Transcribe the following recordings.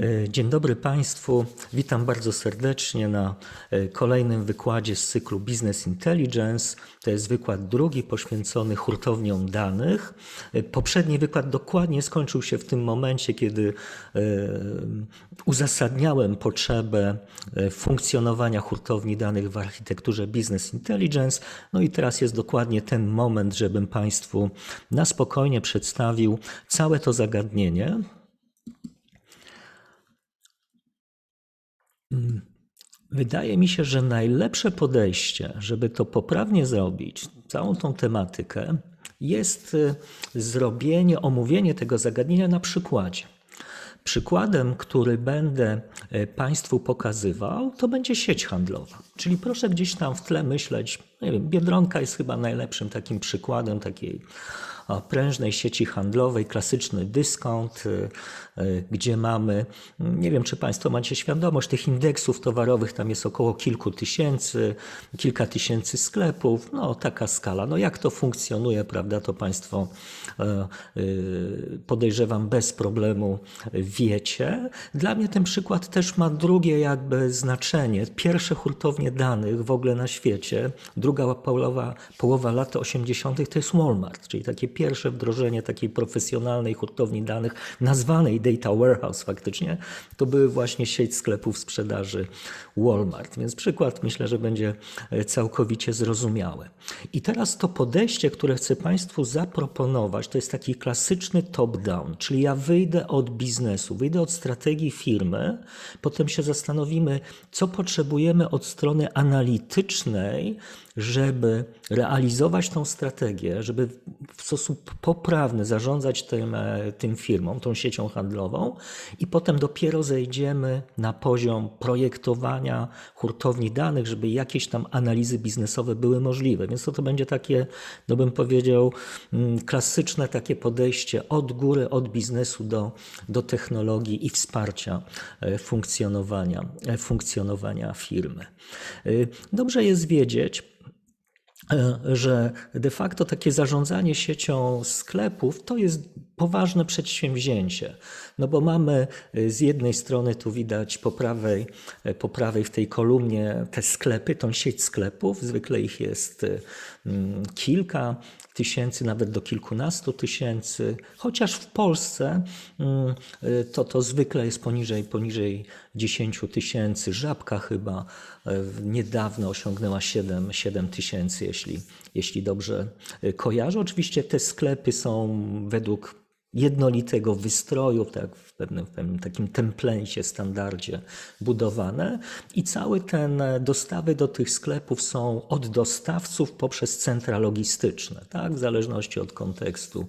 E, dzień dobry Państwu. Witam bardzo serdecznie na e, kolejnym wykładzie z cyklu Business Intelligence. To jest wykład drugi poświęcony hurtowniom danych. E, poprzedni wykład dokładnie skończył się w tym momencie, kiedy uzasadniałem potrzebę funkcjonowania hurtowni danych w architekturze Business Intelligence. No i teraz jest dokładnie ten moment, żebym Państwu na spokojnie przedstawił całe to zagadnienie Mm. Wydaje mi się, że najlepsze podejście, żeby to poprawnie zrobić, całą tą tematykę, jest y, zrobienie, omówienie tego zagadnienia na przykładzie. Przykładem, który będę y, Państwu pokazywał, to będzie sieć handlowa. Czyli proszę gdzieś tam w tle myśleć, nie wiem, Biedronka jest chyba najlepszym takim przykładem takiej prężnej sieci handlowej, klasyczny dyskont, y, y, gdzie mamy, nie wiem czy Państwo macie świadomość, tych indeksów towarowych tam jest około kilku tysięcy, kilka tysięcy sklepów, no taka skala. No jak to funkcjonuje, prawda, to Państwo e, y, podejrzewam bez problemu wiecie. Dla mnie ten przykład też ma drugie jakby znaczenie. Pierwsze hurtownie danych w ogóle na świecie, druga połowa, połowa lat 80. to jest Walmart, czyli takie pierwsze wdrożenie takiej profesjonalnej hurtowni danych, nazwanej Data Warehouse faktycznie, to były właśnie sieć sklepów sprzedaży Walmart. Więc przykład myślę, że będzie e, całkowicie zrozumiały. I teraz to podejście, które chcę Państwu zaproponować, to jest taki klasyczny top-down, czyli ja wyjdę od biznesu, wyjdę od strategii firmy, potem się zastanowimy, co potrzebujemy od strony analitycznej, żeby realizować tą strategię, żeby w sposób poprawny zarządzać tym, e, tym firmą, tą siecią handlową, i potem dopiero zejdziemy na poziom projektowania wykorzystania hurtowni danych, żeby jakieś tam analizy biznesowe były możliwe. Więc to, to będzie takie, no bym powiedział, mm, klasyczne takie podejście od góry, od biznesu do, do technologii i wsparcia e, funkcjonowania, e, funkcjonowania firmy. E, dobrze jest wiedzieć, że de facto takie zarządzanie siecią sklepów to jest poważne przedsięwzięcie. No bo mamy y, z jednej strony, tu widać po prawej, y, po prawej w tej kolumnie te sklepy, tą sieć sklepów, zwykle ich jest y, mm, kilka tysięcy, nawet do kilkunastu tysięcy, chociaż w Polsce mm, to, to zwykle jest poniżej, poniżej 10 tysięcy. Żabka chyba niedawno osiągnęła 7, 7 tysięcy, jeśli, jeśli dobrze kojarzę. Oczywiście te sklepy są według jednolitego wystroju, tak, w pewnym, w pewnym takim templencie, standardzie budowane. I cały ten e, dostawy do tych sklepów są od dostawców poprzez centra logistyczne. Tak, w zależności od kontekstu,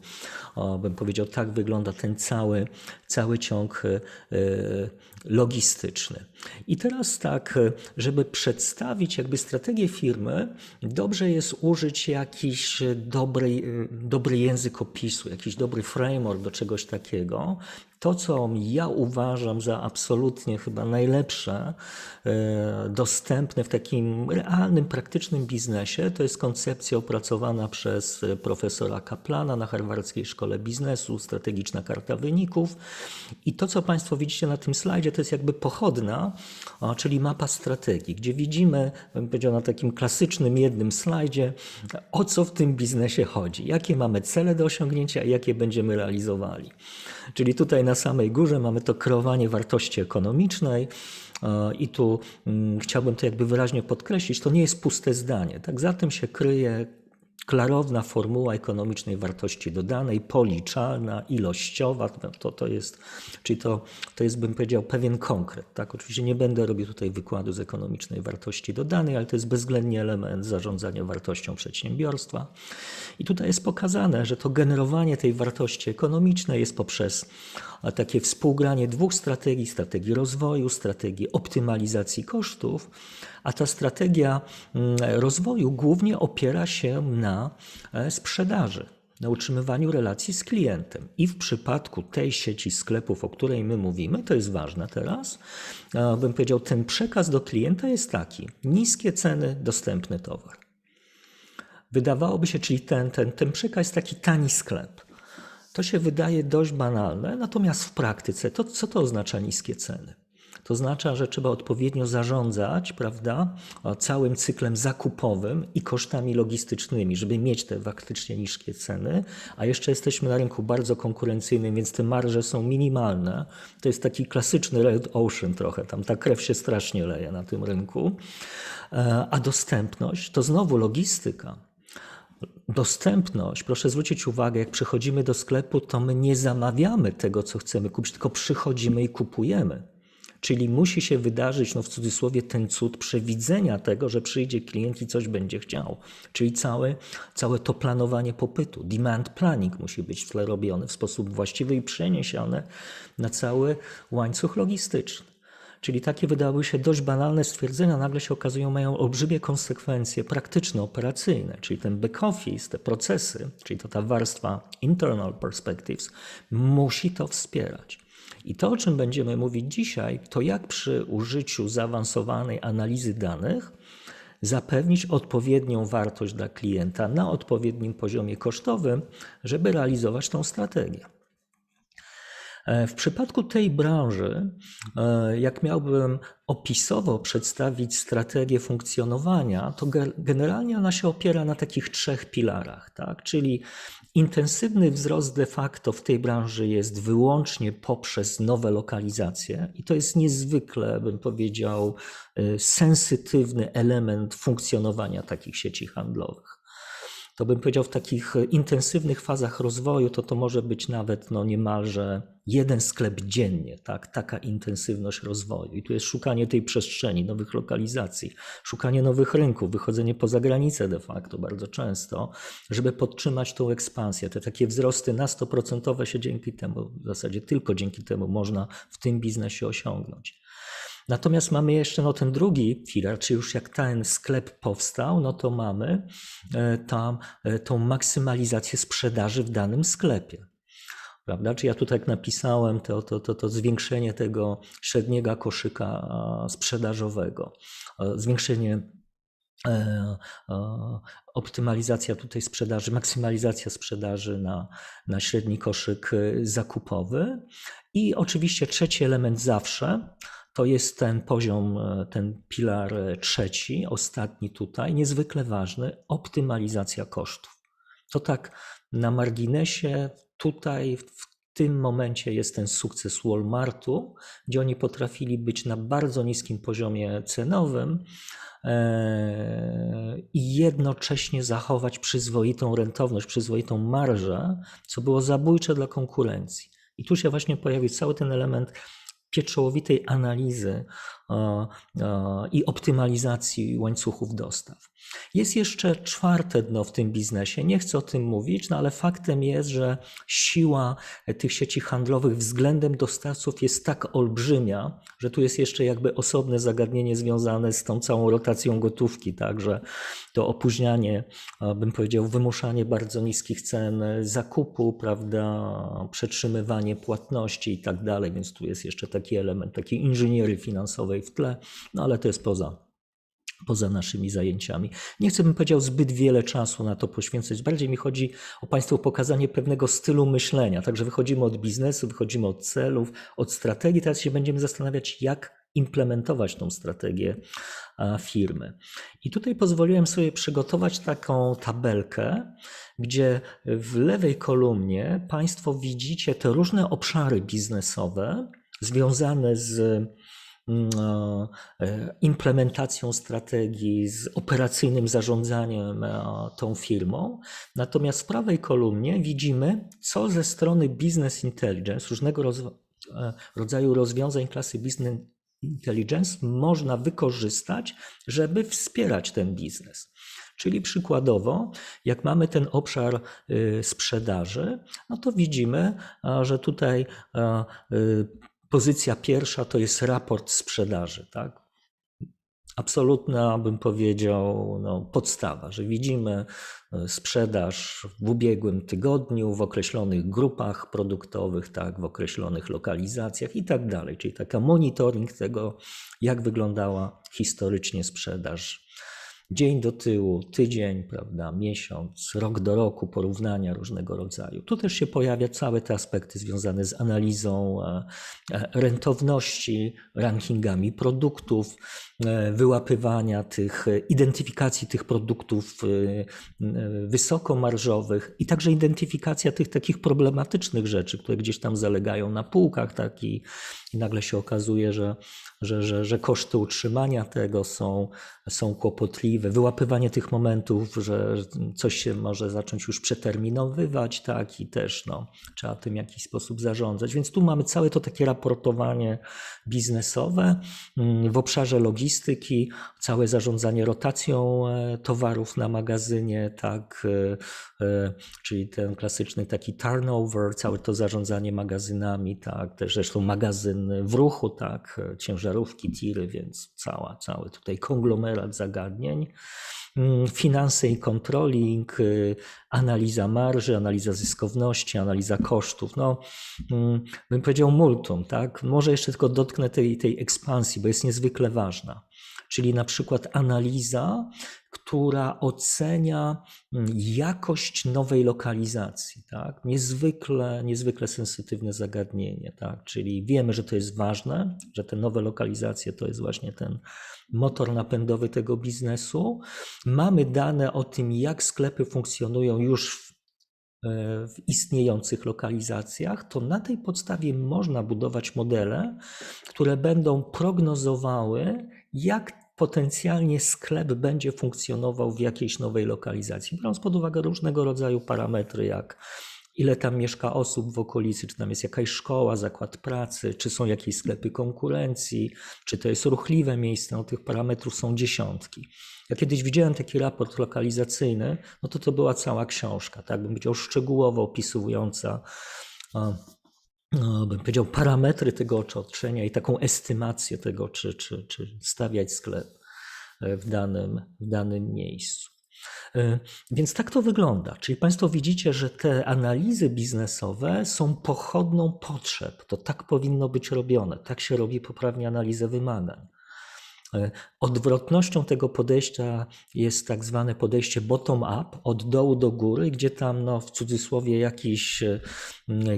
o, bym powiedział, tak wygląda ten cały, cały ciąg. Yy, logistyczny. I teraz tak, żeby przedstawić jakby strategię firmy, dobrze jest użyć jakiś dobry, e, dobry język opisu, jakiś dobry framework do czegoś takiego, to, co ja uważam za absolutnie chyba najlepsze, e, dostępne w takim realnym, praktycznym biznesie, to jest koncepcja opracowana przez profesora Kaplana na Harvardzkiej Szkole Biznesu, strategiczna karta wyników. I to, co Państwo widzicie na tym slajdzie, to jest jakby pochodna, czyli mapa strategii, gdzie widzimy, bym powiedział, na takim klasycznym jednym slajdzie, o co w tym biznesie chodzi, jakie mamy cele do osiągnięcia i jakie będziemy realizowali. Czyli tutaj na samej górze mamy to kreowanie wartości ekonomicznej. E, I tu mm, chciałbym to jakby wyraźnie podkreślić, to nie jest puste zdanie. Tak za tym się kryje klarowna formuła ekonomicznej wartości dodanej, policzalna, ilościowa, to, to jest, czyli to, to jest, bym powiedział, pewien konkret. Tak? Oczywiście nie będę robił tutaj wykładu z ekonomicznej wartości dodanej, ale to jest bezwzględnie element zarządzania wartością przedsiębiorstwa. I tutaj jest pokazane, że to generowanie tej wartości ekonomicznej jest poprzez a takie współgranie dwóch strategii, strategii rozwoju, strategii optymalizacji kosztów, a ta strategia mm, rozwoju głównie opiera się na e, sprzedaży na utrzymywaniu relacji z klientem. I w przypadku tej sieci sklepów, o której my mówimy, to jest ważne teraz, e, bym powiedział, ten przekaz do klienta jest taki: niskie ceny, dostępny towar. Wydawałoby się, czyli ten, ten, ten przekaz taki tani sklep. To się wydaje dość banalne, natomiast w praktyce to, co to oznacza niskie ceny? To oznacza, że trzeba odpowiednio zarządzać prawda, całym cyklem zakupowym i kosztami logistycznymi, żeby mieć te faktycznie niskie ceny, a jeszcze jesteśmy na rynku bardzo konkurencyjnym, więc te marże są minimalne. To jest taki klasyczny red ocean trochę, tam ta krew się strasznie leje na tym rynku. E, a dostępność to znowu logistyka dostępność, proszę zwrócić uwagę, jak przychodzimy do sklepu, to my nie zamawiamy tego, co chcemy kupić, tylko przychodzimy i kupujemy. Czyli musi się wydarzyć, no w cudzysłowie, ten cud przewidzenia tego, że przyjdzie klient i coś będzie chciał. Czyli całe, całe to planowanie popytu, demand planning musi być w tle robione w sposób właściwy i przeniesione na cały łańcuch logistyczny. Czyli takie wydawały się dość banalne stwierdzenia, nagle się okazują, mają olbrzymie konsekwencje praktyczne, operacyjne, czyli ten back-office, te procesy, czyli to ta warstwa internal perspectives, musi to wspierać. I to, o czym będziemy mówić dzisiaj, to jak przy użyciu zaawansowanej analizy danych zapewnić odpowiednią wartość dla klienta na odpowiednim poziomie kosztowym, żeby realizować tą strategię. E, w przypadku tej branży, e, jak miałbym opisowo przedstawić strategię funkcjonowania, to generalnie ona się opiera na takich trzech pilarach, tak? czyli Intensywny wzrost de facto w tej branży jest wyłącznie poprzez nowe lokalizacje, i to jest niezwykle, bym powiedział, e, sensytywny element funkcjonowania takich sieci handlowych to bym powiedział w takich e, intensywnych fazach rozwoju, to to może być nawet no niemalże jeden sklep dziennie, tak? taka intensywność rozwoju. I tu jest szukanie tej przestrzeni, nowych lokalizacji, szukanie nowych rynków, wychodzenie poza granicę de facto bardzo często, żeby podtrzymać tą ekspansję. Te takie wzrosty na 100% się dzięki temu, w zasadzie tylko dzięki temu można w tym biznesie osiągnąć. Natomiast mamy jeszcze no, ten drugi filar, czy już jak ten sklep powstał, no to mamy e, tam e, tą maksymalizację sprzedaży w danym sklepie. Prawda? Czy ja tu tak napisałem to, to, to, to zwiększenie tego średniego koszyka sprzedażowego, e, zwiększenie optymalizacja tutaj sprzedaży, maksymalizacja sprzedaży na, na średni koszyk zakupowy. I oczywiście trzeci element zawsze to jest ten poziom, e, ten pilar e, trzeci, ostatni tutaj, niezwykle ważny optymalizacja kosztów. To tak na marginesie, tutaj w tym momencie jest ten sukces Walmartu, gdzie oni potrafili być na bardzo niskim poziomie cenowym e, i jednocześnie zachować przyzwoitą rentowność, przyzwoitą marżę, co było zabójcze dla konkurencji. I tu się właśnie pojawił cały ten element pieczołowitej analizy E, e, i optymalizacji łańcuchów dostaw. Jest jeszcze czwarte dno w tym biznesie. Nie chcę o tym mówić, no ale faktem jest, że siła tych sieci handlowych względem dostawców jest tak olbrzymia, że tu jest jeszcze jakby osobne zagadnienie związane z tą całą rotacją gotówki, także to opóźnianie, bym powiedział, wymuszanie bardzo niskich cen zakupu, prawda, przetrzymywanie płatności i tak dalej, więc tu jest jeszcze taki element takiej inżynierii finansowej w tle, no ale to jest poza poza naszymi zajęciami. Nie chcę, bym powiedział, zbyt wiele czasu na to poświęcać. Bardziej mi chodzi o Państwu pokazanie pewnego stylu myślenia. Także wychodzimy od biznesu, wychodzimy od celów, od strategii. Teraz się będziemy zastanawiać, jak implementować tą strategię firmy. I tutaj pozwoliłem sobie przygotować taką tabelkę, gdzie w lewej kolumnie Państwo widzicie te różne obszary biznesowe związane z no, e, implementacją strategii, z operacyjnym zarządzaniem e, tą firmą. Natomiast w prawej kolumnie widzimy, co ze strony business intelligence, różnego e, rodzaju rozwiązań klasy business intelligence można wykorzystać, żeby wspierać ten biznes. Czyli przykładowo, jak mamy ten obszar sprzedaży, no to widzimy, że tutaj pozycja pierwsza to jest raport sprzedaży, tak? absolutna, bym powiedział, no, podstawa, że widzimy e, sprzedaż w ubiegłym tygodniu w określonych grupach produktowych, tak, w określonych lokalizacjach i tak dalej. Czyli taka monitoring tego, jak wyglądała historycznie sprzedaż dzień do tyłu, tydzień, prawda, miesiąc, rok do roku, porównania różnego rodzaju. Tu też się pojawia całe te aspekty związane z analizą e, e, rentowności, rankingami produktów, e, wyłapywania tych, identyfikacji tych produktów wysokomarżowych i także identyfikacja tych takich problematycznych rzeczy, które gdzieś tam zalegają na półkach, taki i nagle się okazuje, że, że, że, że koszty utrzymania tego są, są kłopotliwe. Wyłapywanie tych momentów, że coś się może zacząć już przeterminowywać, tak, i też no, trzeba tym w jakiś sposób zarządzać. Więc tu mamy całe to takie raportowanie biznesowe. Mm, w obszarze logistyki całe zarządzanie rotacją e, towarów na magazynie, tak, e, e, czyli ten klasyczny taki turnover, całe to zarządzanie magazynami, tak, też zresztą magazyn w ruchu, tak, ciężarówki, tiry, więc cała, cały tutaj konglomerat zagadnień. Mm, finanse i controlling, y, analiza marży, analiza zyskowności, analiza kosztów. No, mm, bym powiedział multum, tak? Może jeszcze tylko dotknę tej, tej ekspansji, bo jest niezwykle ważna. Czyli na przykład analiza która ocenia mm, jakość nowej lokalizacji. Tak? Niezwykle, niezwykle sensytywne zagadnienie, tak? czyli wiemy, że to jest ważne, że te nowe lokalizacje to jest właśnie ten motor napędowy tego biznesu. Mamy dane o tym, jak sklepy funkcjonują już w e, w istniejących lokalizacjach, to na tej podstawie można budować modele, które będą prognozowały, jak potencjalnie sklep będzie funkcjonował w jakiejś nowej lokalizacji, biorąc pod uwagę różnego rodzaju parametry, jak ile tam mieszka osób w okolicy, czy tam jest jakaś szkoła, zakład pracy, czy są jakieś sklepy konkurencji, czy to jest ruchliwe miejsce, no tych parametrów są dziesiątki. Ja kiedyś widziałem taki raport lokalizacyjny, no to to była cała książka, tak bym powiedział, szczegółowo opisująca. No, bym powiedział, parametry tego otoczenia i taką estymację tego, czy, czy, czy stawiać sklep e, w danym, w danym miejscu. E, więc tak to wygląda. Czyli Państwo widzicie, że te analizy biznesowe są pochodną potrzeb. To tak powinno być robione. Tak się robi poprawnie analizę wymagań. E, odwrotnością tego podejścia jest tak zwane podejście bottom-up, od dołu do góry, gdzie tam no, w cudzysłowie jakiś e,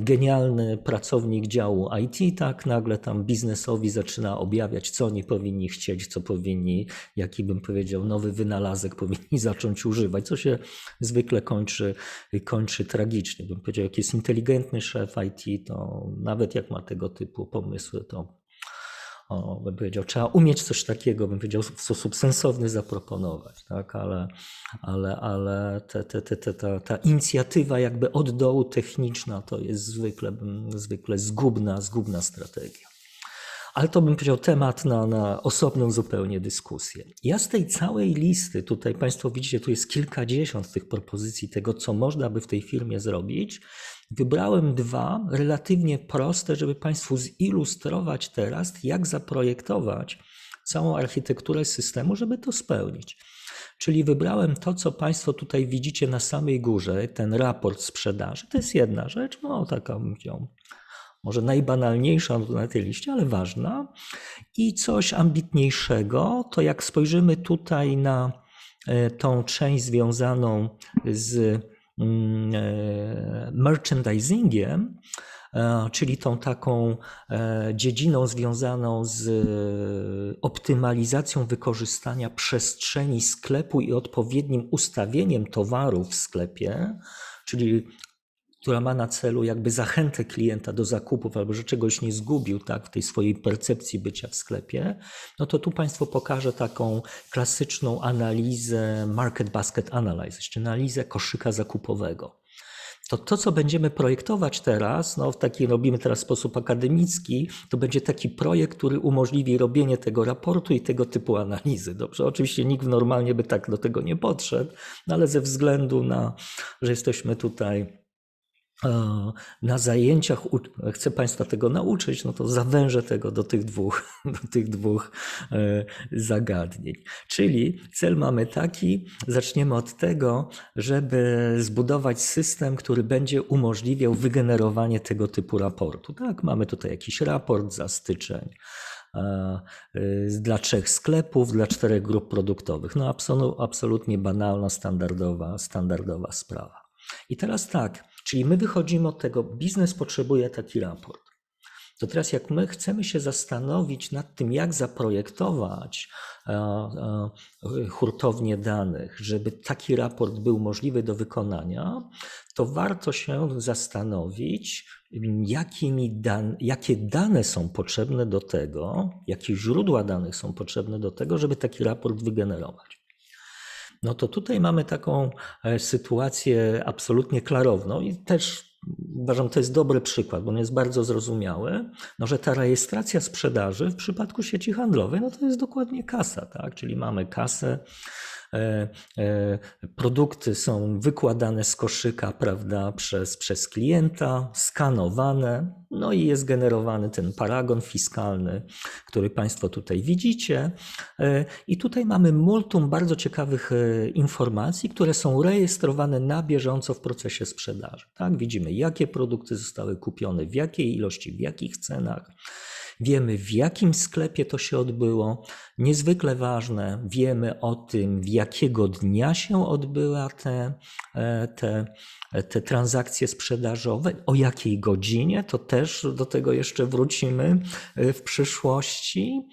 genialny pracownik działu IT, tak nagle tam biznesowi zaczyna objawiać, co oni powinni chcieć, co powinni, jaki bym powiedział, nowy wynalazek powinni zacząć używać, co się zwykle kończy, kończy tragicznie. Bym powiedział, jak jest inteligentny szef IT, to nawet jak ma tego typu pomysły, to o, bym powiedział, trzeba umieć coś takiego, bym powiedział, w sposób sensowny zaproponować, tak? ale, ale, ale te, te, te, te, ta, ta inicjatywa jakby od dołu techniczna to jest zwykle, zwykle zgubna, zgubna strategia. Ale to bym powiedział temat na, na osobną zupełnie dyskusję. Ja z tej całej listy, tutaj Państwo widzicie, tu jest kilkadziesiąt tych propozycji tego, co można by w tej firmie zrobić. Wybrałem dwa relatywnie proste, żeby Państwu zilustrować teraz, jak zaprojektować całą architekturę systemu, żeby to spełnić. Czyli wybrałem to, co Państwo tutaj widzicie na samej górze, ten raport sprzedaży. To jest jedna rzecz, no taka może najbanalniejsza na tej liście, ale ważna. I coś ambitniejszego, to jak spojrzymy tutaj na e, tą część związaną z Mm, e, merchandisingiem, e, czyli tą taką e, dziedziną związaną z optymalizacją wykorzystania przestrzeni sklepu i odpowiednim ustawieniem towarów w sklepie, czyli która ma na celu jakby zachętę klienta do zakupów albo że czegoś nie zgubił tak, w tej swojej percepcji bycia w sklepie, no to tu Państwu pokażę taką klasyczną analizę Market Basket Analysis, czyli analizę koszyka zakupowego to to, co będziemy projektować teraz, no w taki robimy teraz sposób akademicki, to będzie taki projekt, który umożliwi robienie tego raportu i tego typu analizy. Dobrze, oczywiście nikt normalnie by tak do tego nie podszedł, no ale ze względu na, że jesteśmy tutaj E, na zajęciach chcę Państwa tego nauczyć, no to zawężę tego do tych dwóch, do tych dwóch e, zagadnień. Czyli cel mamy taki, zaczniemy od tego, żeby zbudować system, który będzie umożliwiał wygenerowanie tego typu raportu. Tak, mamy tutaj jakiś raport za styczeń e, dla trzech sklepów, dla czterech grup produktowych. No absolutnie banalna, standardowa, standardowa sprawa. I teraz tak, Czyli my wychodzimy od tego, biznes potrzebuje taki raport. To teraz, jak my chcemy się zastanowić nad tym, jak zaprojektować e, e, hurtownię danych, żeby taki raport był możliwy do wykonania, to warto się zastanowić, jakimi dan jakie dane są potrzebne do tego, jakie źródła danych są potrzebne do tego, żeby taki raport wygenerować no to tutaj mamy taką e, sytuację absolutnie klarowną i też uważam, to jest dobry przykład, bo on jest bardzo zrozumiały, no, że ta rejestracja sprzedaży w przypadku sieci handlowej, no to jest dokładnie kasa, tak? Czyli mamy kasę, E, e, produkty są wykładane z koszyka, prawda, przez, przez klienta, skanowane, no i jest generowany ten paragon fiskalny, który Państwo tutaj widzicie. E, I tutaj mamy multum bardzo ciekawych informacji, które są rejestrowane na bieżąco w procesie sprzedaży. Tak? Widzimy, jakie produkty zostały kupione, w jakiej ilości, w jakich cenach Wiemy, w jakim sklepie to się odbyło. Niezwykle ważne, wiemy o tym, w jakiego dnia się odbyła te, e, te, e, te transakcje sprzedażowe, o jakiej godzinie, to też do tego jeszcze wrócimy e, w przyszłości.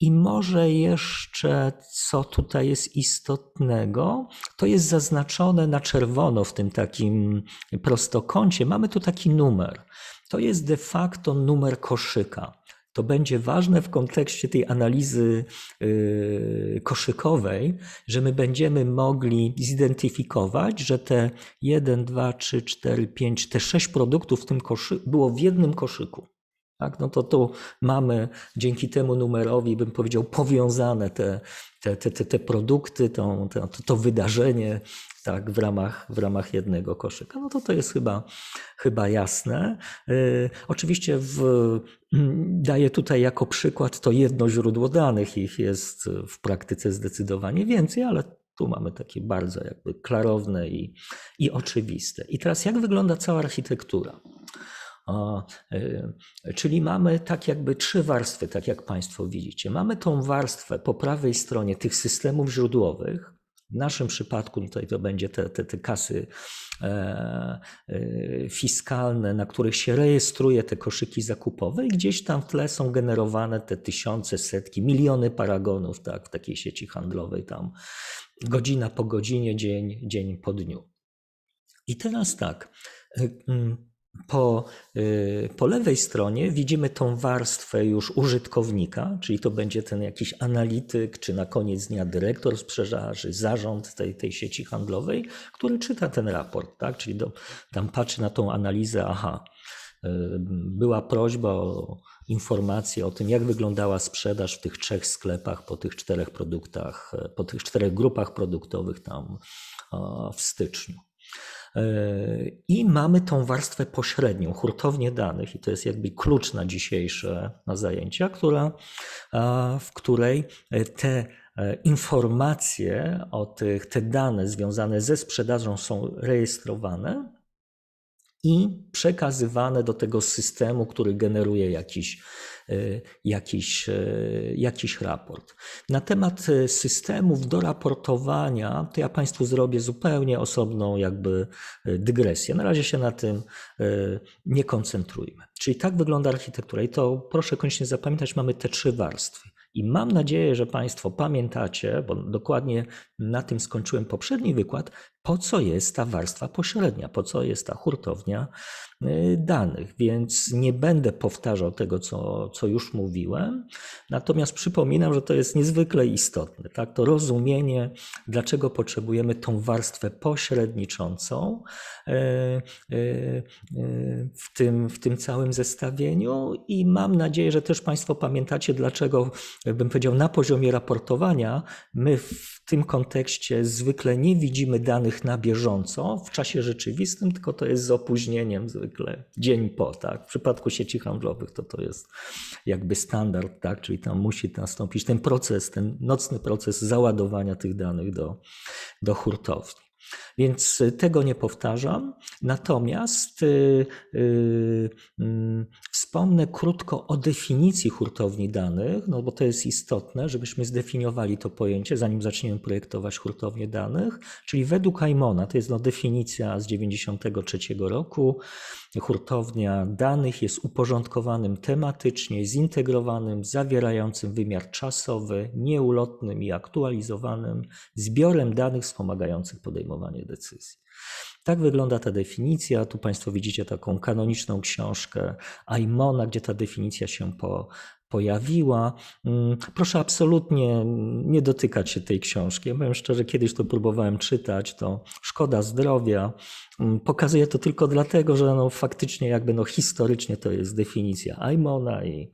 I może jeszcze, co tutaj jest istotnego, to jest zaznaczone na czerwono w tym takim prostokącie. Mamy tu taki numer. To jest de facto numer koszyka to będzie ważne w kontekście tej analizy yy, koszykowej, że my będziemy mogli zidentyfikować, że te 1, 2, 3, 4, 5, te 6 produktów w tym koszyku było w jednym koszyku. Tak? No to tu mamy dzięki temu numerowi, bym powiedział, powiązane te, te, te, te, te produkty, to, to wydarzenie tak, w, ramach, w ramach jednego koszyka. No to to jest chyba, chyba jasne. Yy, oczywiście w, daję tutaj jako przykład to jedno źródło danych, ich jest w praktyce zdecydowanie więcej, ale tu mamy takie bardzo jakby klarowne i, i oczywiste. I teraz jak wygląda cała architektura? E, czyli mamy tak jakby trzy warstwy, tak jak Państwo widzicie. Mamy tą warstwę po prawej stronie tych systemów źródłowych, w naszym przypadku tutaj to będzie te, te, te kasy e, e, fiskalne, na których się rejestruje te koszyki zakupowe i gdzieś tam w tle są generowane te tysiące, setki, miliony paragonów tak, w takiej sieci handlowej tam godzina po godzinie, dzień, dzień po dniu. I teraz tak, po, y, po lewej stronie widzimy tą warstwę już użytkownika, czyli to będzie ten jakiś analityk, czy na koniec dnia dyrektor sprzedaży, zarząd tej, tej sieci handlowej, który czyta ten raport, tak? czyli do, tam patrzy na tą analizę, aha, y, była prośba o informacje o tym, jak wyglądała sprzedaż w tych trzech sklepach po tych czterech produktach, po tych czterech grupach produktowych tam w styczniu. I mamy tą warstwę pośrednią, hurtownię danych, i to jest jakby klucz na dzisiejsze zajęcia, która, w której e, te e, informacje o tych, te dane związane ze sprzedażą są rejestrowane i przekazywane do tego systemu, który generuje jakiś E, jakiś, e, jakiś raport. Na temat e, systemów do raportowania, to ja Państwu zrobię zupełnie osobną jakby dygresję. Na razie się na tym nie koncentrujmy. Czyli tak wygląda architektura i to proszę koniecznie zapamiętać, mamy te trzy warstwy. I mam nadzieję, że Państwo pamiętacie, bo dokładnie na tym skończyłem poprzedni wykład, po co jest ta warstwa pośrednia, po co jest ta hurtownia y, danych. Więc nie będę powtarzał tego, co, co już mówiłem, natomiast przypominam, że to jest niezwykle istotne. Tak? To rozumienie, dlaczego potrzebujemy tą warstwę pośredniczącą y, y, w tym, w tym całym zestawieniu i mam nadzieję, że też Państwo pamiętacie, dlaczego, bym powiedział, na poziomie raportowania my w tym kontekście zwykle nie widzimy danych, danych na bieżąco w czasie rzeczywistym, tylko to jest z opóźnieniem zwykle dzień po. Tak? W przypadku sieci handlowych to to jest jakby standard, tak? czyli tam musi nastąpić ten proces, ten nocny proces załadowania tych danych do, do hurtowni. Więc y, tego nie powtarzam. Natomiast yy, yy, wspomnę krótko o definicji hurtowni danych, no bo to jest istotne, żebyśmy zdefiniowali to pojęcie, zanim zaczniemy projektować hurtownię danych. Czyli według Aimona, to jest no definicja z 1993 roku, Hurtownia danych jest uporządkowanym tematycznie, zintegrowanym, zawierającym wymiar czasowy, nieulotnym i aktualizowanym zbiorem danych wspomagających podejmowanie decyzji. Tak wygląda ta definicja. Tu Państwo widzicie taką kanoniczną książkę Aimona, gdzie ta definicja się po, pojawiła. Mm, proszę absolutnie nie dotykać się tej książki. Ja powiem szczerze, kiedyś to próbowałem czytać, to szkoda zdrowia. Mm, Pokazuję to tylko dlatego, że no faktycznie jakby no historycznie to jest definicja Aimona i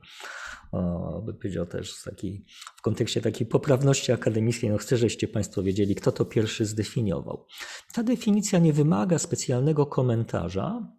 o, by powiedział też taki, w kontekście takiej poprawności akademickiej, no chcę, żeście Państwo wiedzieli, kto to pierwszy zdefiniował. Ta definicja nie wymaga specjalnego komentarza,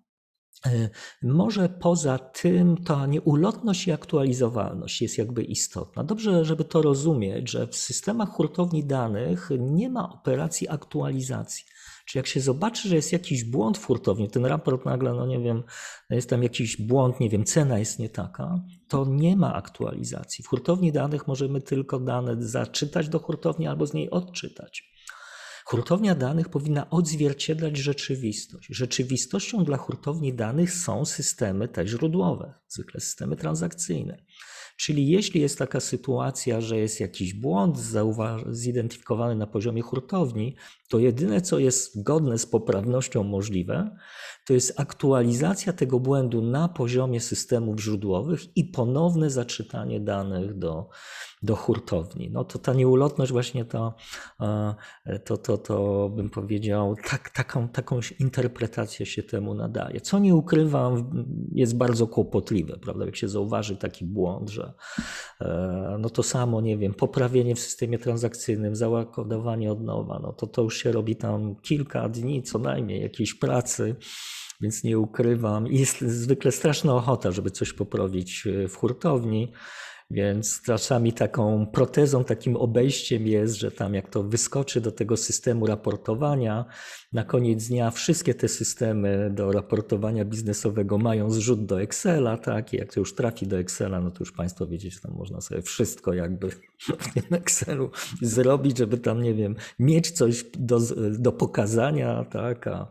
E, może poza tym ta nieulotność i aktualizowalność jest jakby istotna. Dobrze, żeby to rozumieć, że w systemach hurtowni danych nie ma operacji aktualizacji. Czy jak się zobaczy, że jest jakiś błąd w hurtowni, ten raport nagle, no nie wiem, no jest tam jakiś błąd, nie wiem, cena jest nie taka, to nie ma aktualizacji. W hurtowni danych możemy tylko dane zaczytać do hurtowni albo z niej odczytać. Hurtownia danych powinna odzwierciedlać rzeczywistość. Rzeczywistością dla hurtowni danych są systemy te źródłowe, zwykle systemy transakcyjne. Czyli jeśli jest taka sytuacja, że jest jakiś błąd zidentyfikowany na poziomie hurtowni, to jedyne, co jest zgodne z poprawnością możliwe, to jest aktualizacja tego błędu na poziomie systemów źródłowych i ponowne zaczytanie danych do, do hurtowni. No to ta nieulotność właśnie to, e, to, to, to bym powiedział, tak, taką, taką interpretację się temu nadaje. Co nie ukrywam, jest bardzo kłopotliwe, prawda? Jak się zauważy taki błąd, że e, no to samo, nie wiem, poprawienie w systemie transakcyjnym, załakodowanie od nowa, no to to już się robi tam kilka dni co najmniej jakiejś pracy więc nie ukrywam. Jest zwykle straszna ochota, żeby coś poprawić e, w hurtowni. Więc czasami taką protezą, takim obejściem jest, że tam jak to wyskoczy do tego systemu raportowania, na koniec dnia wszystkie te systemy do raportowania biznesowego mają zrzut do Excela, tak? I jak to już trafi do Excela, no to już Państwo wiecie, że tam można sobie wszystko jakby w tym Excelu zrobić, żeby tam, nie wiem, mieć coś do, do pokazania, tak? A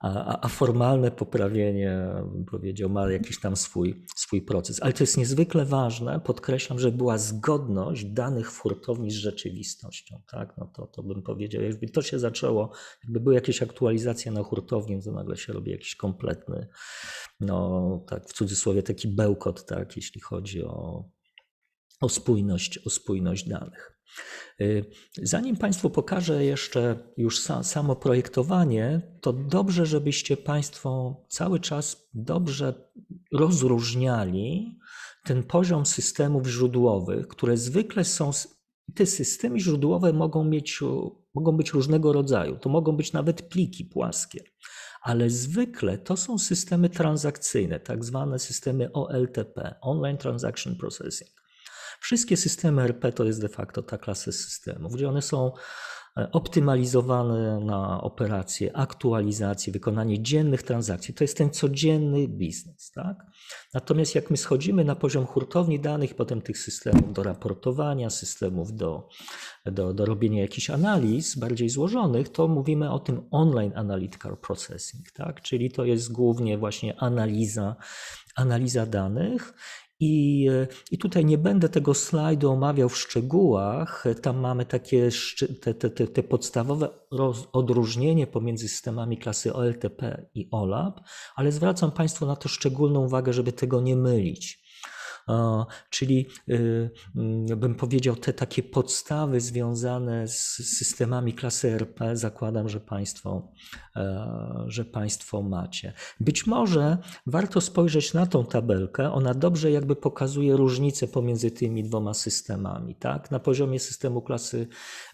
a, a formalne poprawienie, bym powiedział, ma jakiś tam swój, swój proces. Ale to jest niezwykle ważne, podkreślam, że była zgodność danych w hurtowni z rzeczywistością. Tak? No to, to bym powiedział, jakby to się zaczęło, jakby były jakieś aktualizacje na hurtowni, to nagle się robi jakiś kompletny, no tak w cudzysłowie taki bełkot, tak, jeśli chodzi o, o, spójność, o spójność danych. Y, zanim Państwu pokażę jeszcze już samo projektowanie, to dobrze, żebyście Państwo cały czas dobrze rozróżniali ten poziom systemów źródłowych, które zwykle są. Te systemy źródłowe mogą, mieć, mogą być różnego rodzaju, to mogą być nawet pliki płaskie, ale zwykle to są systemy transakcyjne, tak zwane systemy OLTP, Online Transaction Processing. Wszystkie systemy RP to jest de facto ta klasa systemów, gdzie one są e, optymalizowane na operacje, aktualizacje, wykonanie dziennych transakcji. To jest ten codzienny biznes. Tak? Natomiast jak my schodzimy na poziom hurtowni danych, potem tych systemów do raportowania, systemów do, do, do robienia jakichś analiz bardziej złożonych, to mówimy o tym online analytical processing, tak? czyli to jest głównie właśnie analiza analiza danych i, I tutaj nie będę tego slajdu omawiał w szczegółach. Tam mamy takie te, te, te, te podstawowe odróżnienie pomiędzy systemami klasy OLTP i OLAP, ale zwracam Państwu na to szczególną uwagę, żeby tego nie mylić. Czyli y, mm, bym powiedział, te takie podstawy związane z systemami klasy RP zakładam, że państwo, e, że państwo macie. Być może warto spojrzeć na tą tabelkę. Ona dobrze jakby pokazuje różnicę pomiędzy tymi dwoma systemami. Tak? Na poziomie systemu klasy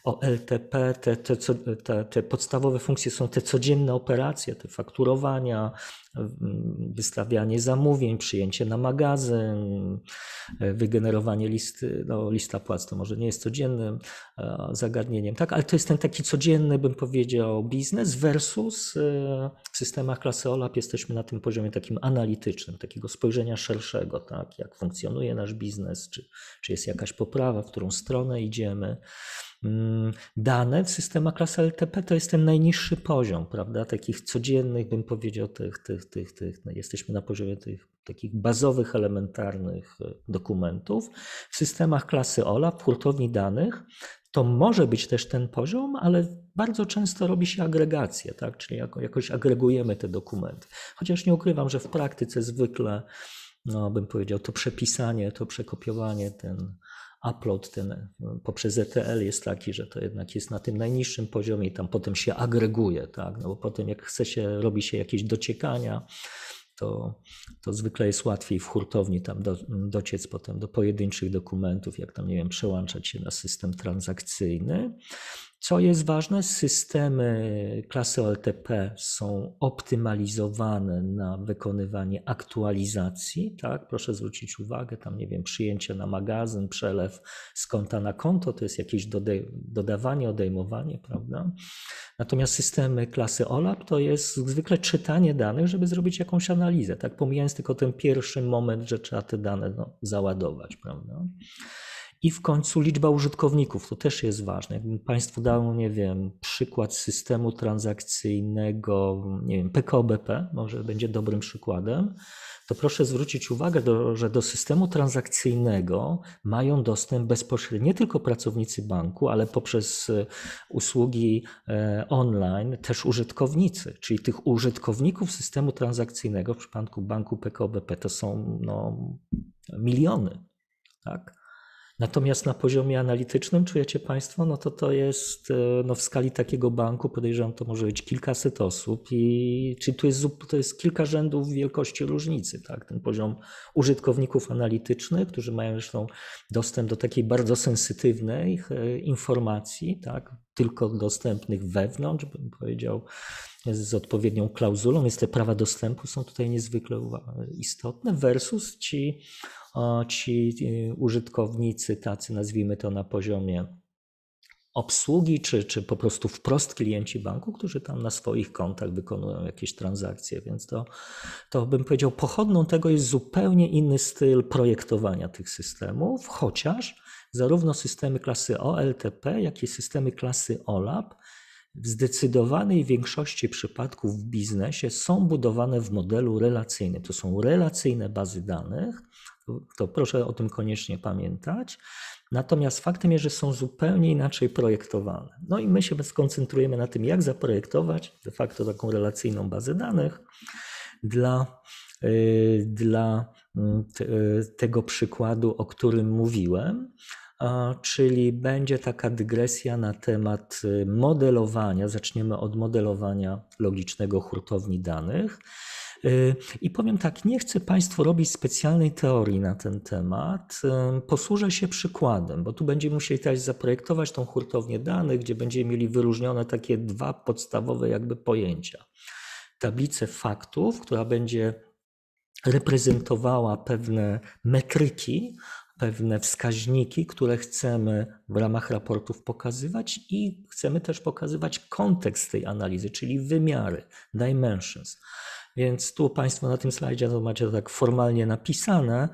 o LTP, te, te, te, te, podstawowe funkcje są te codzienne operacje, te fakturowania, wystawianie zamówień, przyjęcie na magazyn, wygenerowanie listy, no lista płac to może nie jest codziennym e, zagadnieniem, tak, ale to jest ten taki codzienny, bym powiedział, biznes versus e, w systemach klasy OLAP jesteśmy na tym poziomie takim analitycznym, takiego spojrzenia szerszego, tak, jak funkcjonuje nasz biznes, czy, czy jest jakaś poprawa, w którą stronę idziemy. Mm, dane w systemach klasy LTP to jest ten najniższy poziom, prawda? Takich codziennych, bym powiedział, tych, tych, tych, tych no jesteśmy na poziomie tych takich bazowych, elementarnych e, dokumentów. W systemach klasy OLA, w hurtowni danych, to może być też ten poziom, ale bardzo często robi się agregacja, tak? czyli jako, jakoś agregujemy te dokumenty. Chociaż nie ukrywam, że w praktyce zwykle, no, bym powiedział, to przepisanie, to przekopiowanie, ten upload ten e, poprzez ETL jest taki, że to jednak jest na tym najniższym poziomie i tam potem się agreguje, tak? No bo potem jak chce się, robi się jakieś dociekania, to, to zwykle jest łatwiej w hurtowni tam do, dociec potem do pojedynczych dokumentów, jak tam, nie wiem, przełączać się na system transakcyjny. Co jest ważne, systemy klasy OLTP są optymalizowane na wykonywanie aktualizacji. Tak? Proszę zwrócić uwagę, tam nie wiem, przyjęcie na magazyn, przelew z konta na konto to jest jakieś dodawanie, odejmowanie, prawda? Natomiast systemy klasy OLAP to jest zwykle czytanie danych, żeby zrobić jakąś analizę. Tak? Pomijając tylko ten pierwszy moment, że trzeba te dane no, załadować, prawda? I w końcu liczba użytkowników, to też jest ważne. Jakbym Państwu dał, no nie wiem, przykład systemu transakcyjnego, nie wiem, PKOBP, może będzie dobrym przykładem, to proszę zwrócić uwagę, do, że do systemu transakcyjnego mają dostęp bezpośrednio nie tylko pracownicy banku, ale poprzez e, usługi e, online też użytkownicy, czyli tych użytkowników systemu transakcyjnego w przypadku banku PKOBP to są no, miliony. Tak? Natomiast na poziomie analitycznym, czujecie Państwo, no to to jest e, no w skali takiego banku, podejrzewam, to może być kilkaset osób, i, czyli tu jest, to jest kilka rzędów wielkości różnicy. Tak? Ten poziom użytkowników analitycznych, którzy mają zresztą dostęp do takiej bardzo sensytywnej e, informacji, tak? tylko dostępnych wewnątrz, bym powiedział, z odpowiednią klauzulą, więc te prawa dostępu są tutaj niezwykle istotne, versus ci ci y, użytkownicy, tacy nazwijmy to na poziomie obsługi, czy, czy po prostu wprost klienci banku, którzy tam na swoich kontach wykonują jakieś transakcje. Więc to, to bym powiedział, pochodną tego jest zupełnie inny styl projektowania tych systemów, chociaż zarówno systemy klasy OLTP, jak i systemy klasy OLAP w zdecydowanej większości przypadków w biznesie są budowane w modelu relacyjnym. To są relacyjne bazy danych, to proszę o tym koniecznie pamiętać. Natomiast faktem jest, że są zupełnie inaczej projektowane. No i my się skoncentrujemy na tym, jak zaprojektować de facto taką relacyjną bazę danych dla, y, dla mm, y, tego przykładu, o którym mówiłem czyli będzie taka dygresja na temat y, modelowania. Zaczniemy od modelowania logicznego hurtowni danych. Y, I powiem tak, nie chcę Państwu robić specjalnej teorii na ten temat. Y, posłużę się przykładem, bo tu będziemy musieli teraz zaprojektować tą hurtownię danych, gdzie będziemy mieli wyróżnione takie dwa podstawowe jakby pojęcia. Tablicę faktów, która będzie reprezentowała pewne metryki, pewne wskaźniki, które chcemy w ramach raportów pokazywać i chcemy też pokazywać kontekst tej analizy, czyli wymiary, dimensions. Więc tu Państwo na tym slajdzie to no, macie to tak formalnie napisane.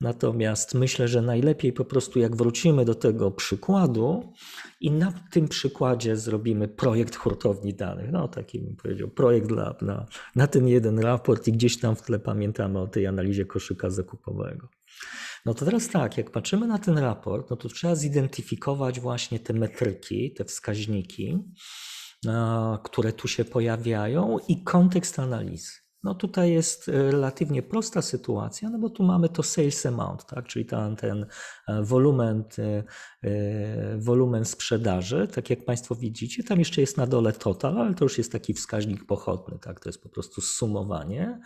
Natomiast myślę, że najlepiej po prostu jak wrócimy do tego przykładu i na tym przykładzie zrobimy projekt hurtowni danych. No taki bym powiedział, projekt dla, na, na ten jeden raport i gdzieś tam w tle pamiętamy o tej analizie koszyka zakupowego. No to teraz tak, jak patrzymy na ten raport, no to trzeba zidentyfikować właśnie te metryki, te wskaźniki, które tu się pojawiają i kontekst analizy. No tutaj jest e, relatywnie prosta sytuacja, no bo tu mamy to sales amount, tak? czyli ten, ten wolumen, wolumen e, e, sprzedaży. Tak jak Państwo widzicie, tam jeszcze jest na dole total, ale to już jest taki wskaźnik pochodny, tak? to jest po prostu sumowanie.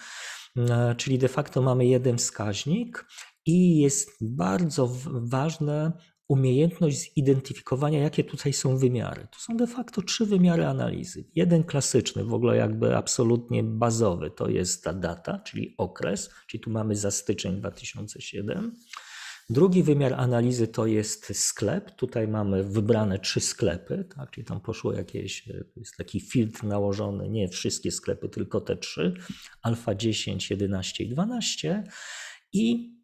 Czyli de facto mamy jeden wskaźnik i jest bardzo ważne umiejętność zidentyfikowania, jakie tutaj są wymiary. To są de facto trzy wymiary analizy. Jeden klasyczny, w ogóle jakby absolutnie bazowy, to jest ta data, czyli okres, czyli tu mamy za styczeń 2007. Drugi wymiar analizy to jest sklep. Tutaj mamy wybrane trzy sklepy, tak? czyli tam poszło jakieś, to e, jest taki filtr nałożony, nie wszystkie sklepy, tylko te trzy, alfa 10, 11 i 12. I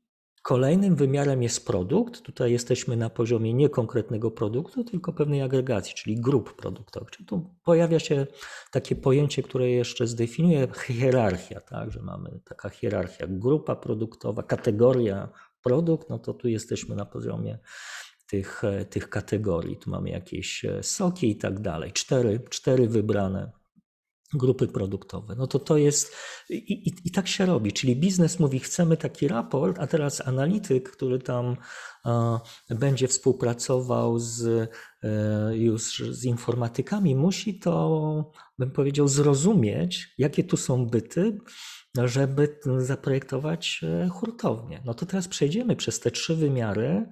Kolejnym wymiarem jest produkt. Tutaj jesteśmy na poziomie nie konkretnego produktu, tylko pewnej agregacji, czyli grup produktowych. Czyli tu pojawia się takie pojęcie, które jeszcze zdefiniuje hierarchia, tak? że mamy taka hierarchia, grupa produktowa, kategoria produkt, no to tu jesteśmy na poziomie tych, tych kategorii. Tu mamy jakieś soki i tak dalej. Cztery, cztery wybrane grupy produktowe. No to to jest i, i, i, tak się robi. Czyli biznes mówi, chcemy taki raport, a teraz analityk, który tam a, będzie współpracował z, y, już z informatykami, musi to, bym powiedział, zrozumieć, jakie tu są byty, żeby zaprojektować e, hurtownie. No to teraz przejdziemy przez te trzy wymiary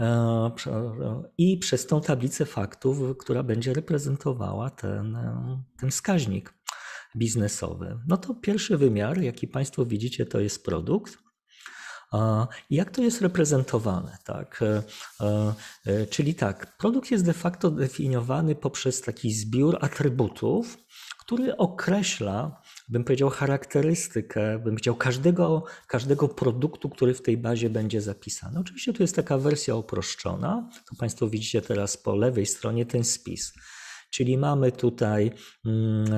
E, i przez tą tablicę faktów, która będzie reprezentowała ten, e, ten wskaźnik biznesowy. No to pierwszy wymiar, jaki Państwo widzicie, to jest produkt. E, jak to jest reprezentowane? Tak? Czyli tak, produkt jest de facto definiowany poprzez taki zbiór atrybutów, który określa bym powiedział, charakterystykę, bym chciał każdego, każdego produktu, który w tej bazie będzie zapisany. Oczywiście tu jest taka wersja uproszczona, to Państwo widzicie teraz po lewej stronie ten spis. Czyli mamy tutaj mm,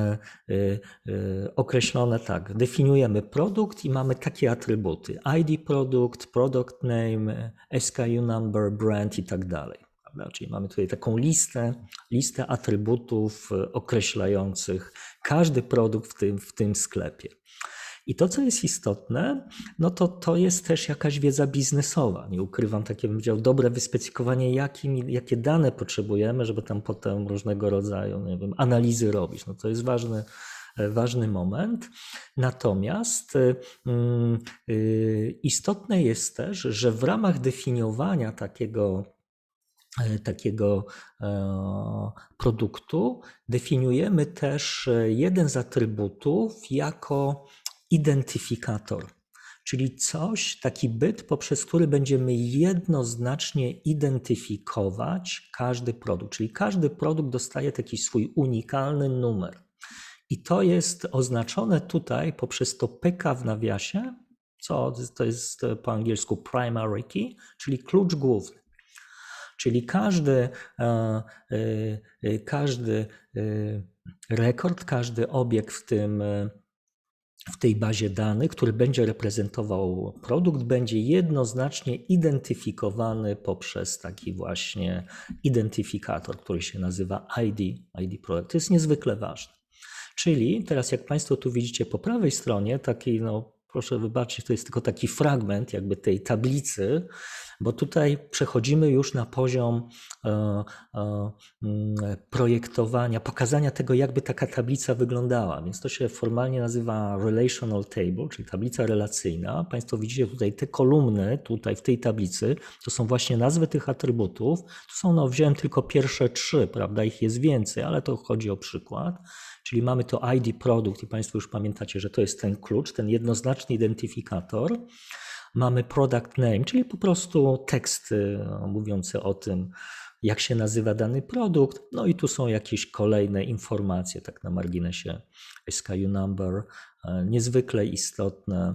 y, y, określone tak, definiujemy produkt i mamy takie atrybuty: ID produkt, product name, SKU number, brand i tak dalej. Czyli mamy tutaj taką listę, listę atrybutów e, określających każdy produkt w tym, w tym sklepie. I to, co jest istotne, no to to jest też jakaś wiedza biznesowa. Nie ukrywam, takie bym powiedział, dobre wyspecyfikowanie, jakim, jakie dane potrzebujemy, żeby tam potem różnego rodzaju nie wiem, analizy robić. No to jest ważny e, ważny moment. Natomiast e, mm, istotne jest też, że w ramach definiowania takiego E, takiego e, produktu, definiujemy też e, jeden z atrybutów jako identyfikator, czyli coś, taki byt, poprzez który będziemy jednoznacznie identyfikować każdy produkt, czyli każdy produkt dostaje taki swój unikalny numer. I to jest oznaczone tutaj poprzez to PK w nawiasie, co to jest po angielsku primary key, czyli klucz główny. Czyli każdy, e, e, e, każdy rekord, każdy obiekt w tym w tej bazie danych, który będzie reprezentował produkt, będzie jednoznacznie identyfikowany poprzez taki właśnie identyfikator, który się nazywa ID, ID Product. To jest niezwykle ważne. Czyli teraz, jak Państwo tu widzicie po prawej stronie, taki no, Proszę wybaczyć, to jest tylko taki fragment jakby tej tablicy, bo tutaj przechodzimy już na poziom e, e, mm, projektowania, pokazania tego, jakby taka tablica wyglądała. Więc to się formalnie nazywa relational table, czyli tablica relacyjna. Państwo widzicie tutaj te kolumny, tutaj w tej tablicy, to są właśnie nazwy tych atrybutów. To są, no wziąłem tylko pierwsze trzy, prawda, ich jest więcej, ale to chodzi o przykład. Czyli mamy to ID produkt i Państwo już pamiętacie, że to jest ten klucz, ten jednoznaczny identyfikator. Mamy product name, czyli po prostu tekst e, mówiący o tym, jak się nazywa dany produkt. No i tu są jakieś kolejne informacje, tak na marginesie SKU number, e, niezwykle istotne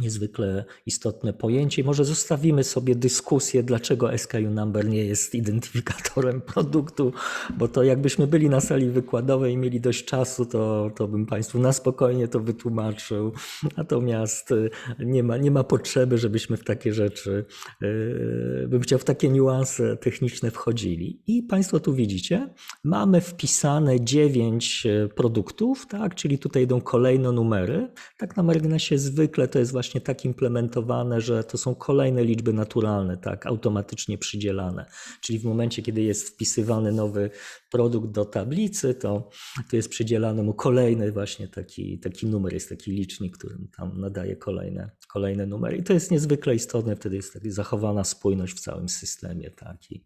niezwykle istotne pojęcie. Może zostawimy sobie dyskusję, dlaczego SKU number nie jest identyfikatorem produktu, bo to jakbyśmy byli na sali wykładowej i mieli dość czasu, to, to bym Państwu na spokojnie to wytłumaczył. Natomiast y, nie ma, nie ma potrzeby, żebyśmy w takie rzeczy, y, bym chciał w takie niuanse techniczne wchodzili. I Państwo tu widzicie, mamy wpisane dziewięć y, produktów, tak? czyli tutaj idą kolejne numery. Tak na marginesie zwykle to jest właśnie właśnie tak implementowane, że to są kolejne liczby naturalne, tak, automatycznie przydzielane. Czyli w momencie, kiedy jest wpisywany nowy produkt do tablicy, to, to jest przydzielany mu kolejny właśnie taki, taki numer, jest taki licznik, którym tam nadaje kolejne, kolejne numery. I to jest niezwykle istotne, wtedy jest taki zachowana spójność w całym systemie. Tak? I,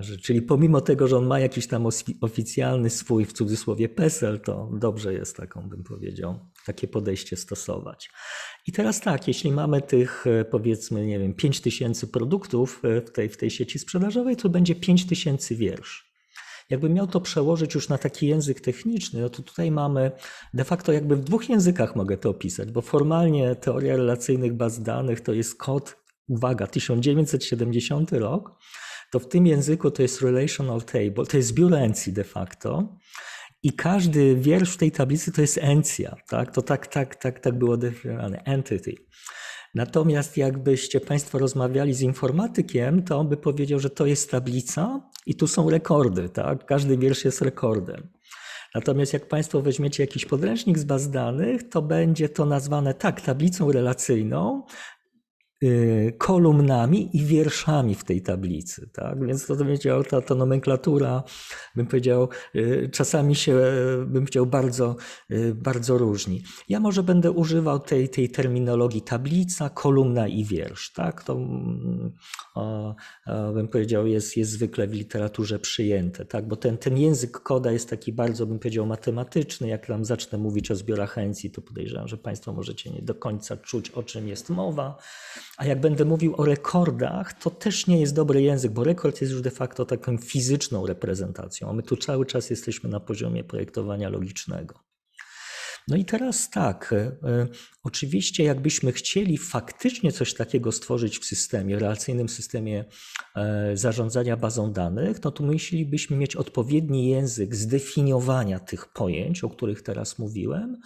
że, czyli pomimo tego, że on ma jakiś tam oficjalny swój, w cudzysłowie, PESEL, to dobrze jest taką, bym powiedział, takie podejście stosować. I teraz tak, jeśli mamy tych e, powiedzmy, nie wiem, 5000 produktów e, w tej, w tej sieci sprzedażowej, to będzie 5000 wiersz. Jakbym miał to przełożyć już na taki język techniczny, no to tutaj mamy de facto jakby w dwóch językach mogę to opisać, bo formalnie teoria relacyjnych baz danych to jest kod, uwaga, 1970 rok, to w tym języku to jest relational table, to jest biuro encji de facto. I każdy wiersz w tej tablicy to jest encja, tak? To tak, tak, tak, tak było definiowane, entity. Natomiast jakbyście Państwo rozmawiali z informatykiem, to on by powiedział, że to jest tablica i tu są rekordy, tak? Każdy wiersz jest rekordem. Natomiast jak Państwo weźmiecie jakiś podręcznik z baz danych, to będzie to nazwane tak, tablicą relacyjną Y, kolumnami i wierszami w tej tablicy. Tak? Więc to, to będzie ta, ta nomenklatura, bym powiedział, y, czasami się, y, bym powiedział, bardzo, bardzo różni. Ja może będę używał tej, tej terminologii tablica, kolumna i wiersz. Tak? To, mm, o, o, bym powiedział, jest, jest zwykle w literaturze przyjęte, tak? bo ten, ten język koda jest taki bardzo, bym powiedział, matematyczny. Jak tam zacznę mówić o zbiorach chęci, to podejrzewam, że Państwo możecie nie do końca czuć, o czym jest mowa. A jak będę mówił o rekordach, to też nie jest dobry język, bo rekord jest już de facto taką fizyczną reprezentacją, a my tu cały czas jesteśmy na poziomie projektowania logicznego. No i teraz tak, e, e, oczywiście jakbyśmy chcieli faktycznie coś takiego stworzyć w systemie, relacyjnym systemie e, zarządzania bazą danych, no to musielibyśmy mieć odpowiedni język zdefiniowania tych pojęć, o których teraz mówiłem,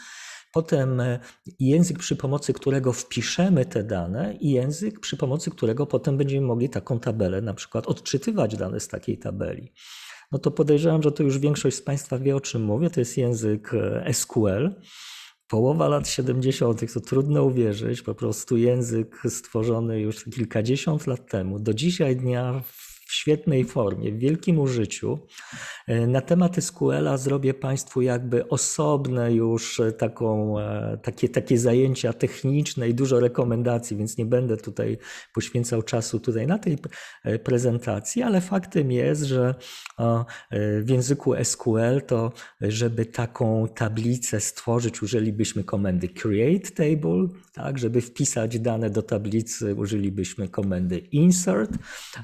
Potem e, język, przy pomocy którego wpiszemy te dane, i język, przy pomocy którego potem będziemy mogli taką tabelę, na przykład odczytywać dane z takiej tabeli. No to podejrzewam, że to już większość z Państwa wie, o czym mówię. To jest język e, SQL. Połowa lat 70., to trudno uwierzyć, po prostu język stworzony już kilkadziesiąt lat temu. Do dzisiaj dnia świetnej formie, w wielkim użyciu. E, na temat SQL-a zrobię Państwu jakby osobne już e, taką, e, takie, takie zajęcia techniczne i dużo rekomendacji, więc nie będę tutaj poświęcał czasu tutaj na tej prezentacji, ale faktem jest, że w języku SQL to, żeby taką tablicę stworzyć, użylibyśmy komendy create table, tak, żeby wpisać dane do tablicy, użylibyśmy komendy insert,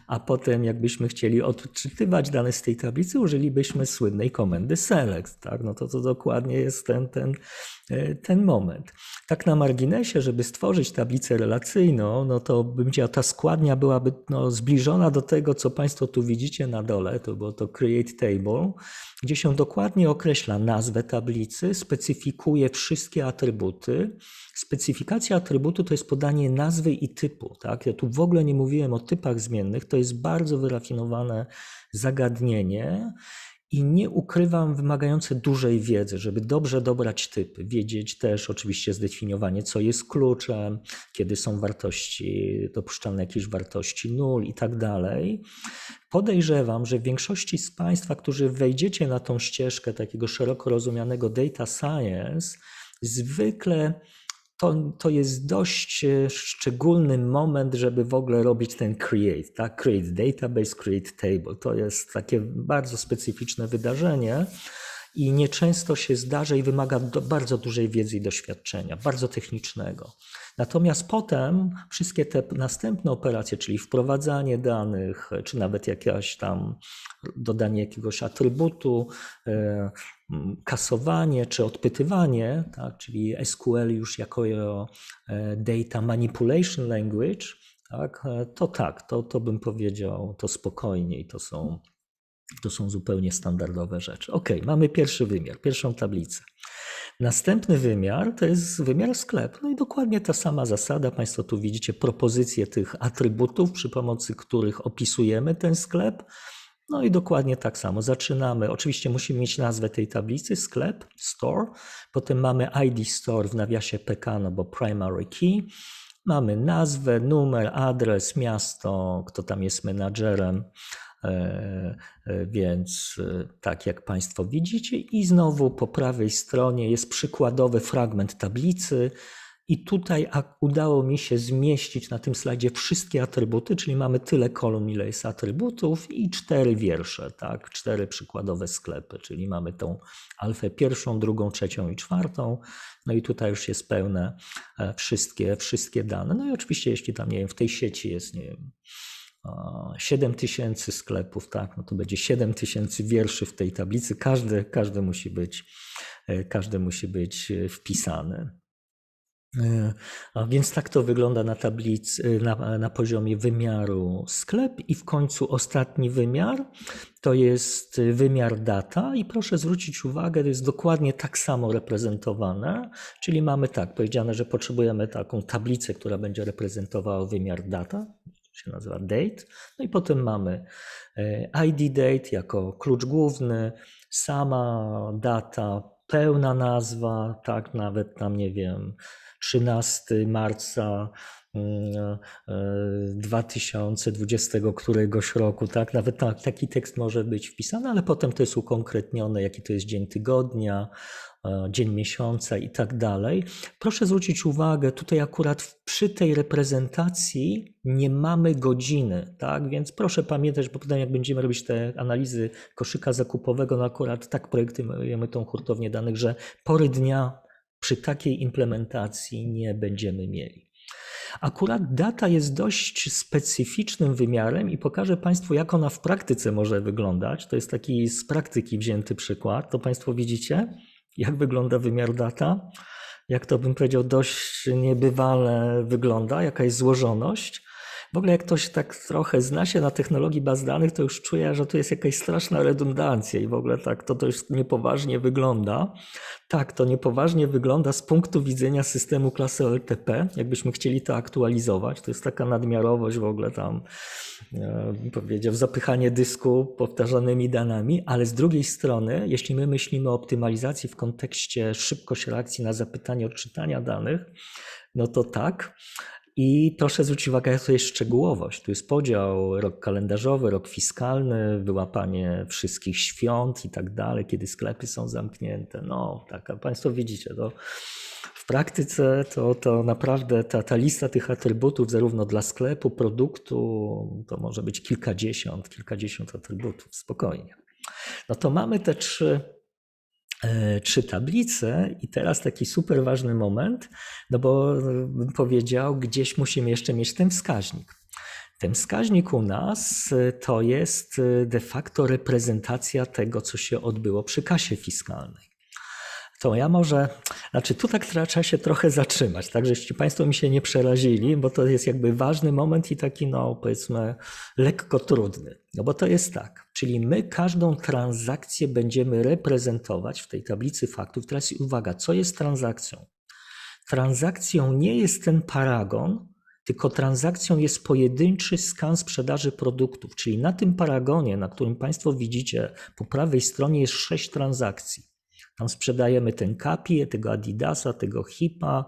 a potem, jakbyśmy chcieli odczytywać dane z tej tablicy, użylibyśmy słynnej komendy select. Tak? No to, to dokładnie jest ten, ten E, ten moment. Tak na marginesie, żeby stworzyć tablicę relacyjną, no to bym chciał, ta składnia byłaby no, zbliżona do tego, co Państwo tu widzicie na dole, to było to Create Table, gdzie się dokładnie określa nazwę tablicy, specyfikuje wszystkie atrybuty. Specyfikacja atrybutu to jest podanie nazwy i typu. Tak? Ja tu w ogóle nie mówiłem o typach zmiennych, to jest bardzo wyrafinowane zagadnienie i nie ukrywam wymagające dużej wiedzy, żeby dobrze dobrać typ, wiedzieć też oczywiście zdefiniowanie, co jest kluczem, kiedy są wartości, dopuszczalne jakieś wartości nul i tak dalej. Podejrzewam, że w większości z Państwa, którzy wejdziecie na tą ścieżkę takiego szeroko rozumianego data science, zwykle to, to jest dość e, szczególny moment, żeby w ogóle robić ten create, tak? Create database, create table. To jest takie bardzo specyficzne wydarzenie i nieczęsto się zdarza i wymaga do, bardzo dużej wiedzy i doświadczenia, bardzo technicznego. Natomiast potem wszystkie te następne operacje, czyli wprowadzanie danych, czy nawet jakieś tam dodanie jakiegoś atrybutu, e, kasowanie czy odpytywanie, tak, czyli SQL już jako e, data manipulation language, tak, e, to tak, to, to bym powiedział to spokojniej, to są to są zupełnie standardowe rzeczy. Ok, mamy pierwszy wymiar, pierwszą tablicę. Następny wymiar to jest wymiar sklep. No i dokładnie ta sama zasada. Państwo tu widzicie propozycje tych atrybutów, przy pomocy których opisujemy ten sklep. No i dokładnie tak samo. Zaczynamy. Oczywiście musimy mieć nazwę tej tablicy, sklep, store. Potem mamy ID store w nawiasie PK, no bo primary key. Mamy nazwę, numer, adres, miasto, kto tam jest menadżerem, E, e, więc e, tak jak Państwo widzicie, i znowu po prawej stronie jest przykładowy fragment tablicy. I tutaj udało mi się zmieścić na tym slajdzie wszystkie atrybuty, czyli mamy tyle kolumn, ile jest atrybutów i cztery wiersze, tak? cztery przykładowe sklepy, czyli mamy tą alfę pierwszą, drugą, trzecią i czwartą. No i tutaj już jest pełne wszystkie, wszystkie dane. No i oczywiście, jeśli tam, nie wiem, w tej sieci jest, nie wiem, 7 tysięcy sklepów, tak, no to będzie 7 tysięcy wierszy w tej tablicy. Każdy, każdy, musi być, e, każdy musi być e, wpisany. E, więc tak to wygląda na tablicy, na, na poziomie wymiaru sklep i w końcu ostatni wymiar to jest wymiar data i proszę zwrócić uwagę, to jest dokładnie tak samo reprezentowane, czyli mamy tak powiedziane, że potrzebujemy taką tablicę, która będzie reprezentowała wymiar data, się nazywa date. No i potem mamy e, ID date jako klucz główny, sama data, pełna nazwa, tak nawet tam nie wiem, 13 marca 2020 mm, e, e, któregoś roku, tak? Nawet taki tekst może być wpisany, ale potem to jest ukonkretnione, jaki to jest dzień tygodnia, E, dzień miesiąca i tak dalej. Proszę zwrócić uwagę, tutaj akurat przy tej reprezentacji nie mamy godziny, tak? Więc proszę pamiętać, bo potem jak będziemy robić te analizy koszyka zakupowego, no akurat tak projektujemy tą hurtownię danych, że pory dnia przy takiej implementacji nie będziemy mieli. Akurat data jest dość specyficznym wymiarem i pokażę Państwu, jak ona w praktyce może wyglądać. To jest taki z praktyki wzięty przykład. To Państwo widzicie jak wygląda wymiar data, jak to bym powiedział, dość niebywale wygląda, jaka jest złożoność. W ogóle jak ktoś tak trochę zna się na technologii baz danych, to już czuje, że tu jest jakaś straszna redundancja i w ogóle tak to dość niepoważnie wygląda. Tak, to niepoważnie wygląda z punktu widzenia systemu klasy LTP, jakbyśmy chcieli to aktualizować. To jest taka nadmiarowość w ogóle tam E, powiedział, zapychanie dysku powtarzanymi danami, ale z drugiej strony, jeśli my myślimy o optymalizacji w kontekście szybkości reakcji na zapytanie, odczytania danych, no to tak. I proszę zwrócić uwagę, to jest szczegółowość. Tu jest podział rok kalendarzowy, rok fiskalny, wyłapanie wszystkich świąt i tak dalej, kiedy sklepy są zamknięte. No, tak, a Państwo widzicie to. W praktyce to, to naprawdę ta, ta lista tych atrybutów, zarówno dla sklepu, produktu, to może być kilkadziesiąt, kilkadziesiąt atrybutów, spokojnie. No to mamy te trzy, e, trzy tablice i teraz taki super ważny moment, no bo e, bym powiedział, gdzieś musimy jeszcze mieć ten wskaźnik. Ten wskaźnik u nas e, to jest de facto reprezentacja tego, co się odbyło przy kasie fiskalnej to ja może, znaczy tu tak trzeba się trochę zatrzymać, tak, żeście Państwo mi się nie przerazili, bo to jest jakby ważny moment i taki, no powiedzmy, lekko trudny. No bo to jest tak, czyli my każdą transakcję będziemy reprezentować w tej tablicy faktów. Teraz uwaga, co jest transakcją? Transakcją nie jest ten paragon, tylko transakcją jest pojedynczy skan sprzedaży produktów, czyli na tym paragonie, na którym Państwo widzicie, po prawej stronie jest sześć transakcji. Tam sprzedajemy ten kapie, tego Adidasa, tego Hipa,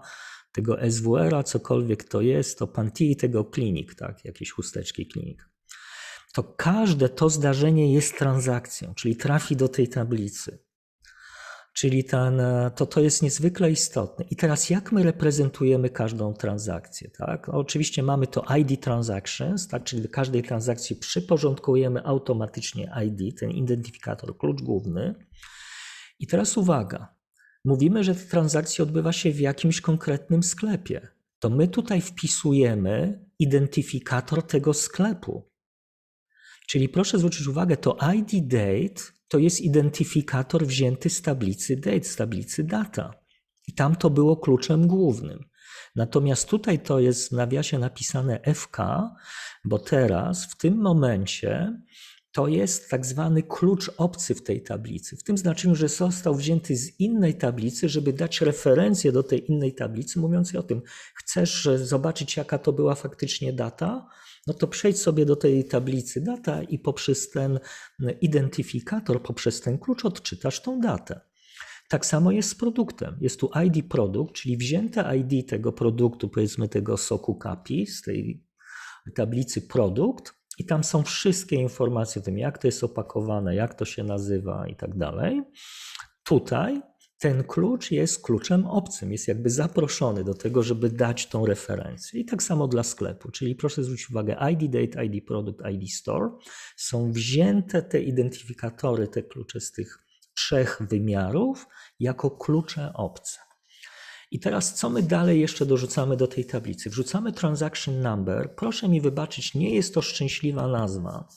tego SWR-a, cokolwiek to jest, to panty i tego klinik, tak, jakieś chusteczki klinik. To każde to zdarzenie jest transakcją, czyli trafi do tej tablicy. Czyli ten, e, to, to jest niezwykle istotne. I teraz jak my reprezentujemy każdą transakcję? Tak? No, oczywiście mamy to ID transactions, tak? czyli do każdej transakcji przyporządkujemy automatycznie ID, ten identyfikator, klucz główny. I teraz uwaga. Mówimy, że ta transakcja odbywa się w jakimś konkretnym sklepie. To my tutaj wpisujemy identyfikator tego sklepu. Czyli proszę zwrócić uwagę, to ID date to jest identyfikator wzięty z tablicy date, z tablicy data. I tam to było kluczem głównym. Natomiast tutaj to jest w nawiasie napisane FK, bo teraz w tym momencie to jest tak zwany klucz obcy w tej tablicy, w tym znaczeniu, że został wzięty z innej tablicy, żeby dać referencję do tej innej tablicy, mówiącej o tym, chcesz zobaczyć, jaka to była faktycznie data, no to przejdź sobie do tej tablicy data i poprzez ten identyfikator, poprzez ten klucz odczytasz tą datę. Tak samo jest z produktem. Jest tu ID produkt, czyli wzięte ID tego produktu, powiedzmy tego soku kapi z tej tablicy produkt, i tam są wszystkie informacje o tym, jak to jest opakowane, jak to się nazywa i tak dalej. Tutaj ten klucz jest kluczem obcym, jest jakby zaproszony do tego, żeby dać tą referencję. I tak samo dla sklepu, czyli proszę zwrócić uwagę, ID date, ID product, ID store są wzięte te identyfikatory, te klucze z tych trzech wymiarów jako klucze obce. I teraz co my dalej jeszcze dorzucamy do tej tablicy? Wrzucamy transaction number. Proszę mi wybaczyć, nie jest to szczęśliwa nazwa,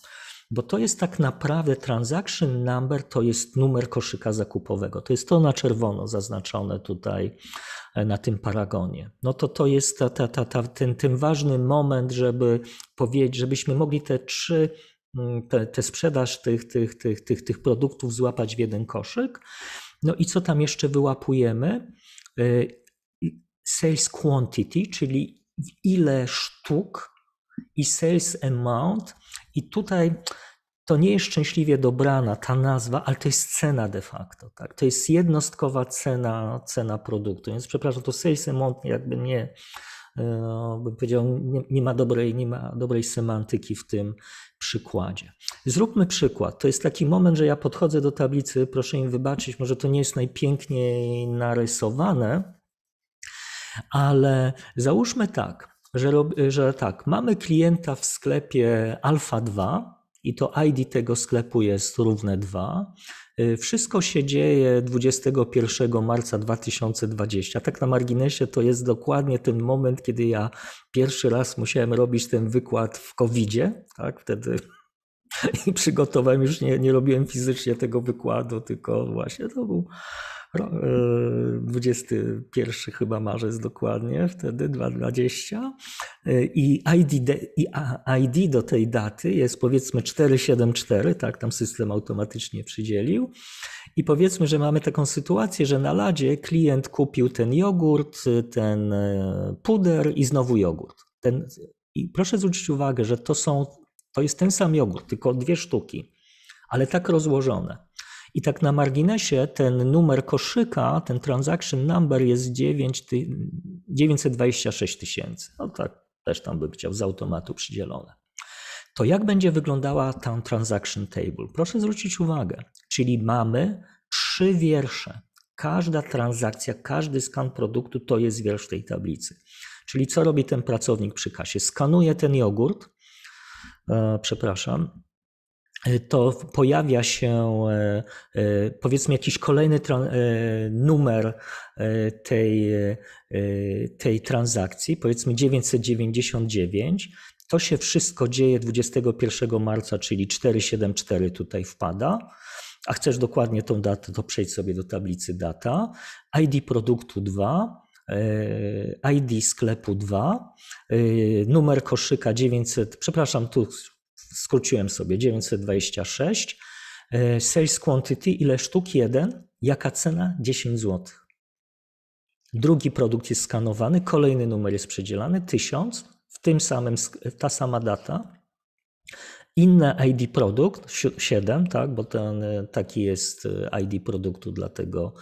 bo to jest tak naprawdę transaction number to jest numer koszyka zakupowego. To jest to na czerwono zaznaczone tutaj e, na tym paragonie. No to to jest ta, ta, ta, ta ten, ten ważny moment, żeby powiedzieć, żebyśmy mogli te trzy mm, te, te, sprzedaż tych, tych, tych, tych, tych produktów złapać w jeden koszyk. No i co tam jeszcze wyłapujemy? E, sales quantity, czyli ile sztuk i sales amount. I tutaj to nie jest szczęśliwie dobrana ta nazwa, ale to jest cena de facto. Tak? To jest jednostkowa cena, cena produktu. Więc przepraszam, to sales amount jakby nie, e, bym powiedział, nie, nie, ma dobrej, nie ma dobrej semantyki w tym przykładzie. Zróbmy przykład. To jest taki moment, że ja podchodzę do tablicy, proszę im wybaczyć, może to nie jest najpiękniej narysowane, ale załóżmy tak, że, że tak, mamy klienta w sklepie Alfa 2 i to ID tego sklepu jest równe 2. Y, wszystko się dzieje 21 marca 2020. Tak na marginesie to jest dokładnie ten moment, kiedy ja pierwszy raz musiałem robić ten wykład w COVID-zie. Tak? Wtedy i przygotowałem, już nie, nie robiłem fizycznie tego wykładu, tylko właśnie to był 21 e, chyba marzec dokładnie, wtedy 2020 e, i ID, i ID do tej daty jest powiedzmy 474, tak tam system automatycznie przydzielił i powiedzmy, że mamy taką sytuację, że na ladzie klient kupił ten jogurt, ten e, puder i znowu jogurt. Ten, I proszę zwrócić uwagę, że to są, to jest ten sam jogurt, tylko dwie sztuki, ale tak rozłożone. I tak na marginesie ten numer koszyka, ten transaction number jest 9, 926 tysięcy. No tak, też tam bym chciał z automatu przydzielone. To jak będzie wyglądała ta transaction table? Proszę zwrócić uwagę, czyli mamy trzy wiersze. Każda transakcja, każdy skan produktu to jest wiersz tej tablicy. Czyli co robi ten pracownik przy kasie? Skanuje ten jogurt, e, przepraszam, E, to pojawia się e, e, powiedzmy jakiś kolejny numer tej, tej transakcji, powiedzmy 999. To się wszystko dzieje 21 marca, czyli 474 tutaj wpada. A chcesz dokładnie tą datę, to przejdź sobie do tablicy data. ID produktu 2, ID sklepu 2, numer koszyka 900, przepraszam, tu skróciłem sobie 926. E, sales quantity, ile sztuk? Jeden. Jaka cena? 10 zł. Drugi produkt jest skanowany, kolejny numer jest przedzielany, 1000, w tym samym, e, ta sama data. Inne ID produkt, 7, tak, bo ten, e, taki jest ID produktu dla tego,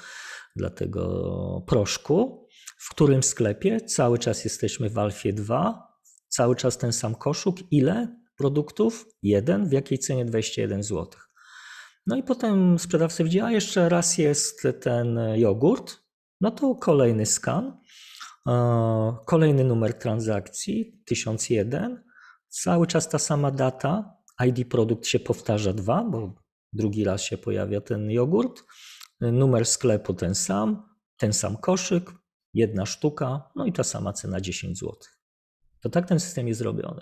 dla tego proszku, w którym sklepie cały czas jesteśmy w Alfie 2, cały czas ten sam koszuk, ile? produktów, jeden, w jakiej cenie 21 zł. No i potem sprzedawca widzi, a jeszcze raz jest ten jogurt, no to kolejny skan, e, kolejny numer transakcji 1001, cały czas ta sama data, ID produkt się powtarza dwa, bo drugi raz się pojawia ten jogurt, numer sklepu ten sam, ten sam koszyk, jedna sztuka, no i ta sama cena 10 zł. To tak ten system jest zrobiony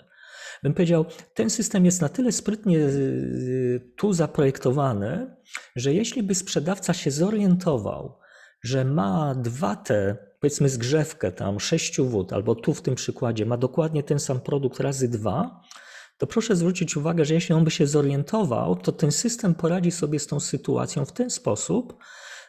bym powiedział, ten system jest na tyle sprytnie y, y, tu zaprojektowany, że jeśli by sprzedawca się zorientował, że ma dwa te, powiedzmy zgrzewkę tam 6 wód, albo tu w tym przykładzie ma dokładnie ten sam produkt razy dwa, to proszę zwrócić uwagę, że jeśli on by się zorientował, to ten system poradzi sobie z tą sytuacją w ten sposób,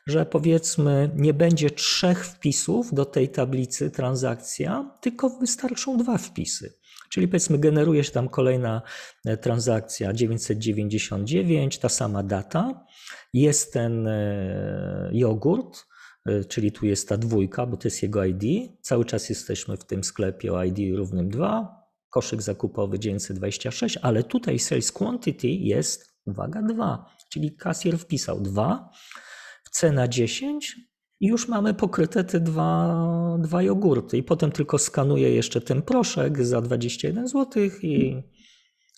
że powiedzmy nie będzie trzech wpisów do tej tablicy transakcja, tylko wystarczą dwa wpisy. Czyli powiedzmy, generuje się tam kolejna e, transakcja 999, ta sama data, jest ten e, jogurt, e, czyli tu jest ta dwójka, bo to jest jego ID. Cały czas jesteśmy w tym sklepie o ID równym 2, koszyk zakupowy 926, ale tutaj sales quantity jest, uwaga, 2, czyli kasjer wpisał 2, cena 10, i już mamy pokryte te dwa, dwa jogurty. I potem tylko skanuję jeszcze ten proszek za 21 zł i,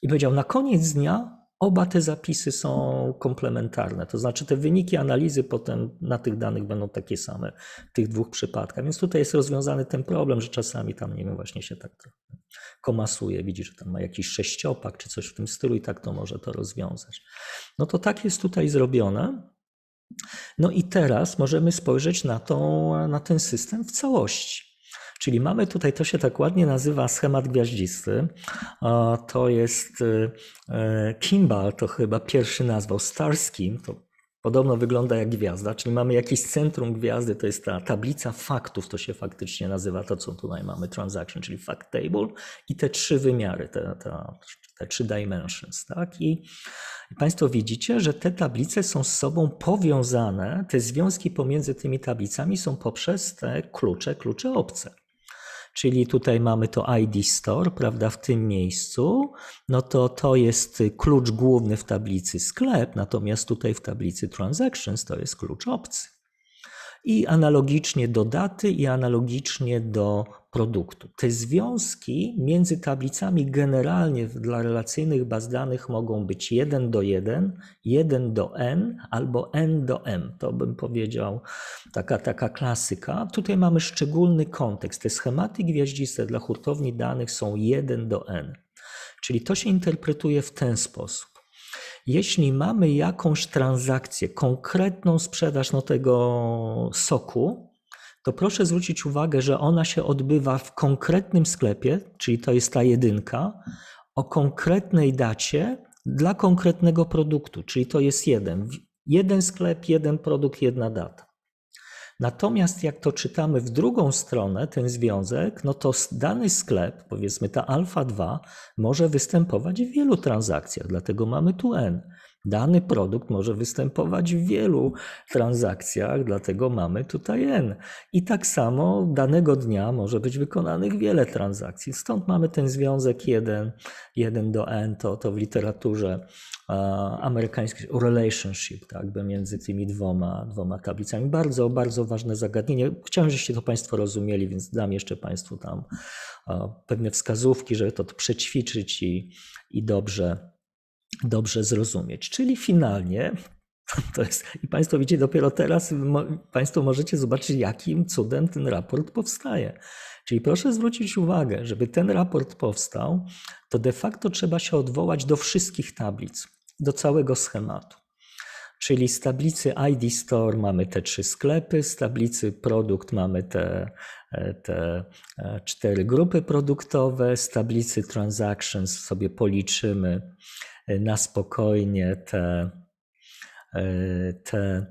i powiedział, na koniec dnia oba te zapisy są komplementarne. To znaczy te wyniki analizy potem na tych danych będą takie same w tych dwóch przypadkach. Więc tutaj jest rozwiązany ten problem, że czasami tam, nie wiem, właśnie się tak komasuje, widzi, że tam ma jakiś sześciopak czy coś w tym stylu i tak to może to rozwiązać. No to tak jest tutaj zrobione. No i teraz możemy spojrzeć na, na ten system w całości. Czyli mamy tutaj, to się tak ładnie nazywa schemat gwiaździsty. To jest e, e, Kimball, to chyba pierwszy nazwał, Starskim, to podobno wygląda jak gwiazda, czyli mamy jakieś centrum gwiazdy, to jest ta tablica faktów, to się faktycznie nazywa to, co tutaj mamy, transaction, czyli fact table i te trzy wymiary, te, te, te trzy dimensions. Tak? I, I Państwo widzicie, że te tablice są z sobą powiązane, te związki pomiędzy tymi tablicami są poprzez te klucze, klucze obce czyli tutaj mamy to ID Store, prawda, w tym miejscu, no to to jest klucz główny w tablicy sklep, natomiast tutaj w tablicy transactions to jest klucz obcy. I analogicznie do daty i analogicznie do produktu. Te związki między tablicami generalnie dla relacyjnych baz danych mogą być 1 do 1, 1 do n albo n do m. To bym powiedział taka, taka klasyka. Tutaj mamy szczególny kontekst. Te schematy gwiaździste dla hurtowni danych są 1 do n. Czyli to się interpretuje w ten sposób jeśli mamy jakąś transakcję, konkretną sprzedaż no, tego soku, to proszę zwrócić uwagę, że ona się odbywa w konkretnym sklepie, czyli to jest ta jedynka, o konkretnej dacie dla konkretnego produktu, czyli to jest jeden. Jeden sklep, jeden produkt, jedna data. Natomiast jak to czytamy w drugą stronę, ten związek, no to dany sklep, powiedzmy ta alfa 2, może występować w wielu transakcjach, dlatego mamy tu n. Dany produkt może występować w wielu transakcjach, dlatego mamy tutaj N. I tak samo danego dnia może być wykonanych wiele transakcji. Stąd mamy ten związek 1, 1 do N, to, to w literaturze uh, amerykańskiej relationship, tak, między tymi dwoma, dwoma tablicami. Bardzo, bardzo ważne zagadnienie. Chciałem, żeście to Państwo rozumieli, więc dam jeszcze Państwu tam uh, pewne wskazówki, żeby to przećwiczyć i, i dobrze dobrze zrozumieć. Czyli finalnie to jest, i Państwo widzicie dopiero teraz, Państwo możecie zobaczyć, jakim cudem ten raport powstaje. Czyli proszę zwrócić uwagę, żeby ten raport powstał, to de facto trzeba się odwołać do wszystkich tablic, do całego schematu. Czyli z tablicy ID Store mamy te trzy sklepy, z tablicy produkt mamy te, e, te e, cztery grupy produktowe, z tablicy transactions sobie policzymy na spokojnie te, e, te,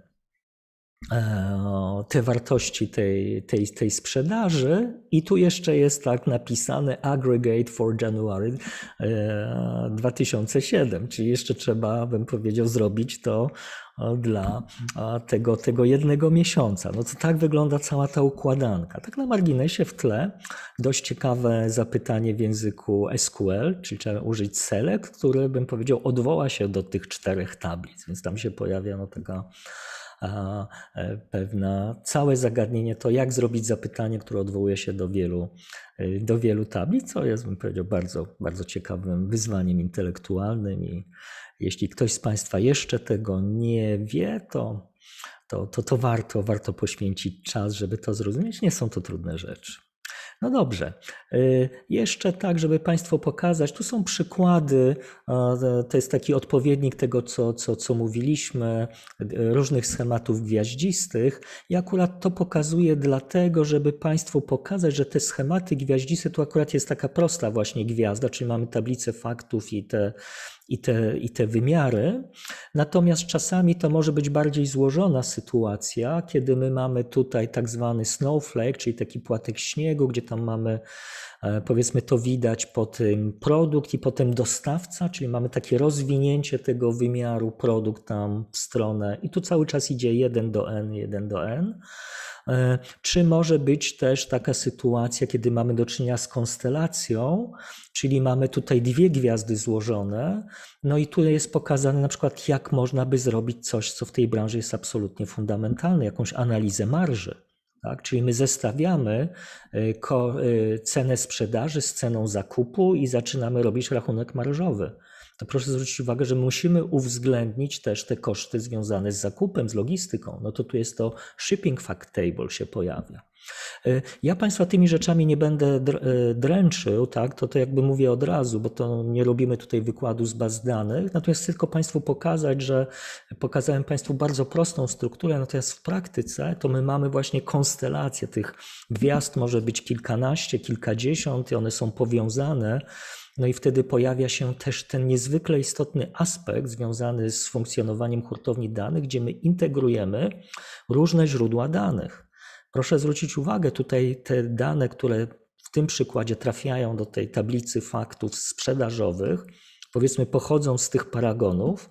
e, te wartości tej, tej, tej sprzedaży. I tu jeszcze jest tak napisane aggregate for January 2007, e, czyli jeszcze trzeba, bym powiedział, zrobić to E, dla e, tego, tego jednego miesiąca. No to tak wygląda cała ta układanka. Tak na marginesie w tle dość ciekawe zapytanie w języku SQL, czyli trzeba użyć select, który bym powiedział odwoła się do tych czterech tablic, więc tam się pojawia no taka e, pewna całe zagadnienie to, jak zrobić zapytanie, które odwołuje się do wielu, do wielu tablic, co jest, bym powiedział, bardzo, bardzo ciekawym wyzwaniem intelektualnym i jeśli ktoś z Państwa jeszcze tego nie wie, to, to, to, to warto, warto poświęcić czas, żeby to zrozumieć. Nie są to trudne rzeczy. No dobrze. Y, jeszcze tak, żeby Państwu pokazać, tu są przykłady, e, to jest taki odpowiednik tego, co, co, co mówiliśmy, różnych schematów gwiaździstych. I akurat to pokazuję dlatego, żeby Państwu pokazać, że te schematy gwiaździste, tu akurat jest taka prosta właśnie gwiazda, czyli mamy tablicę faktów i te i te, i te wymiary. Natomiast czasami to może być bardziej złożona sytuacja, kiedy my mamy tutaj tak zwany snowflake, czyli taki płatek śniegu, gdzie tam mamy e, powiedzmy to widać po tym produkt i potem dostawca, czyli mamy takie rozwinięcie tego wymiaru produkt tam w stronę i tu cały czas idzie 1 do N, 1 do N. E, czy może być też taka sytuacja, kiedy mamy do czynienia z konstelacją, czyli mamy tutaj dwie gwiazdy złożone, no i tutaj jest pokazane na przykład, jak można by zrobić coś, co w tej branży jest absolutnie fundamentalne, jakąś analizę marży. Tak? Czyli my zestawiamy e, e, cenę sprzedaży z ceną zakupu i zaczynamy robić rachunek marżowy to proszę zwrócić uwagę, że musimy uwzględnić też te koszty związane z zakupem, z logistyką. No to tu jest to shipping fact table się pojawia. E, ja Państwa tymi rzeczami nie będę e, dręczył, tak? to, to jakby mówię od razu, bo to nie robimy tutaj wykładu z baz danych, natomiast tylko Państwu pokazać, że pokazałem Państwu bardzo prostą strukturę, natomiast w praktyce to my mamy właśnie konstelację tych gwiazd, może być kilkanaście, kilkadziesiąt i one są powiązane no i wtedy pojawia się też ten niezwykle istotny aspekt związany z funkcjonowaniem hurtowni danych, gdzie my integrujemy różne źródła danych. Proszę zwrócić uwagę, tutaj te dane, które w tym przykładzie trafiają do tej tablicy faktów sprzedażowych, powiedzmy, pochodzą z tych paragonów,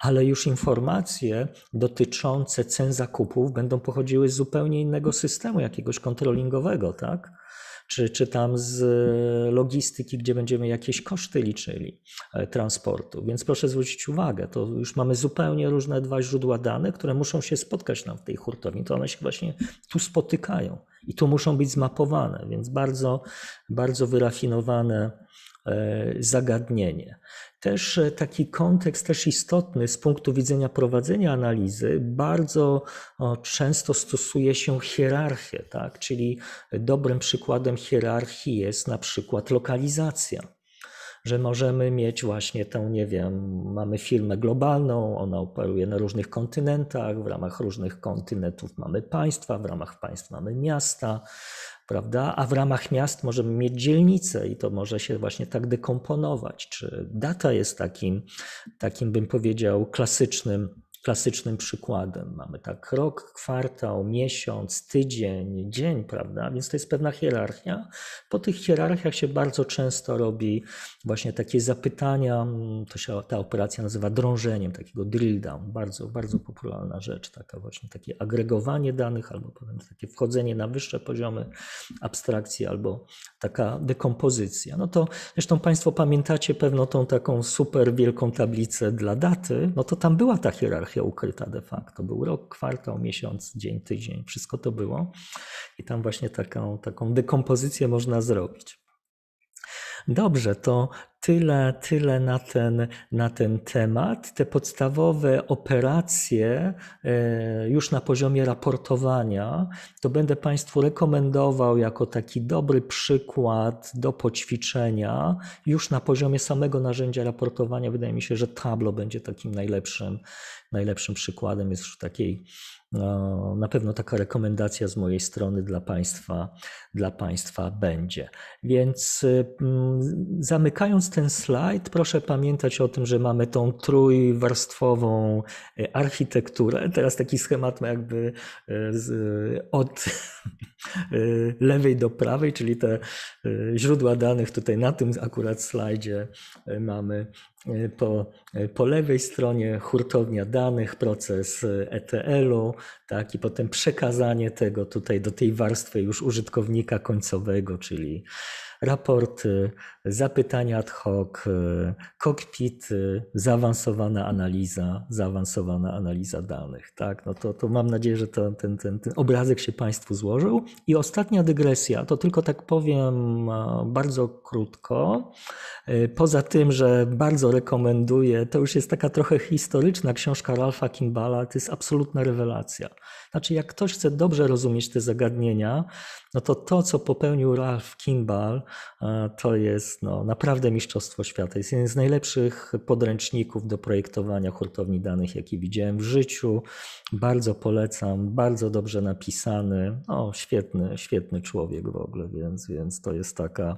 ale już informacje dotyczące cen zakupów będą pochodziły z zupełnie innego systemu, jakiegoś kontrolingowego, tak? czy, czy tam z e, logistyki, gdzie będziemy jakieś koszty liczyli e, transportu. Więc proszę zwrócić uwagę, to już mamy zupełnie różne dwa źródła danych, które muszą się spotkać nam w tej hurtowni. To one się właśnie tu spotykają i tu muszą być zmapowane, więc bardzo, bardzo wyrafinowane e, zagadnienie. Też e, taki kontekst, też istotny z punktu widzenia prowadzenia analizy, bardzo często stosuje się hierarchię, tak? czyli dobrym przykładem hierarchii jest na przykład lokalizacja że możemy mieć właśnie tę, nie wiem, mamy firmę globalną, ona operuje na różnych kontynentach, w ramach różnych kontynentów mamy państwa, w ramach państw mamy miasta, prawda? A w ramach miast możemy mieć dzielnice i to może się właśnie tak dekomponować. Czy data jest takim, takim bym powiedział, klasycznym klasycznym przykładem. Mamy tak rok, kwartał, miesiąc, tydzień, dzień, prawda? Więc to jest pewna hierarchia. Po tych hierarchiach się bardzo często robi właśnie takie zapytania, mm, to się ta operacja nazywa drążeniem, takiego drill down, bardzo, bardzo popularna rzecz, taka właśnie takie agregowanie danych albo potem takie wchodzenie na wyższe poziomy abstrakcji albo taka dekompozycja. No to zresztą Państwo pamiętacie pewno tą taką super wielką tablicę dla daty, no to tam była ta hierarchia hierarchia ukryta de facto. Był rok, kwartał, miesiąc, dzień, tydzień, wszystko to było. I tam właśnie taką, taką dekompozycję można zrobić. Dobrze, to tyle, tyle na ten, na ten temat. Te podstawowe operacje e, już na poziomie raportowania to będę Państwu rekomendował jako taki dobry przykład do poćwiczenia. Już na poziomie samego narzędzia raportowania wydaje mi się, że Tableau będzie takim najlepszym, najlepszym przykładem jest już takiej no, na pewno taka rekomendacja z mojej strony dla Państwa, dla państwa będzie. Więc y, mm, zamykając ten slajd, proszę pamiętać o tym, że mamy tą trójwarstwową y, architekturę. Teraz taki schemat jakby y, z, od lewej do prawej, czyli te źródła danych tutaj na tym akurat slajdzie mamy E, po, e, po lewej stronie hurtownia danych, proces ETL-u, e tak, i potem przekazanie tego tutaj do tej warstwy już użytkownika końcowego, czyli raporty, zapytania ad hoc, y, kokpity, zaawansowana analiza, zaawansowana analiza danych. Tak? No to, to mam nadzieję, że ten, ten, ten, ten obrazek się Państwu złożył. I ostatnia dygresja, to tylko tak powiem e, bardzo krótko. E, poza tym, że bardzo rekomenduję, to już jest taka trochę historyczna książka Ralfa Kimbala, to jest absolutna rewelacja. Znaczy, jak ktoś chce dobrze rozumieć te zagadnienia, no to to, co popełnił Ralph Kimball, e, to jest no, naprawdę mistrzostwo świata. Jest jeden z najlepszych podręczników do projektowania hurtowni danych, jaki widziałem w życiu. Bardzo polecam, bardzo dobrze napisany. No, świetny, świetny człowiek w ogóle, więc, więc to jest taka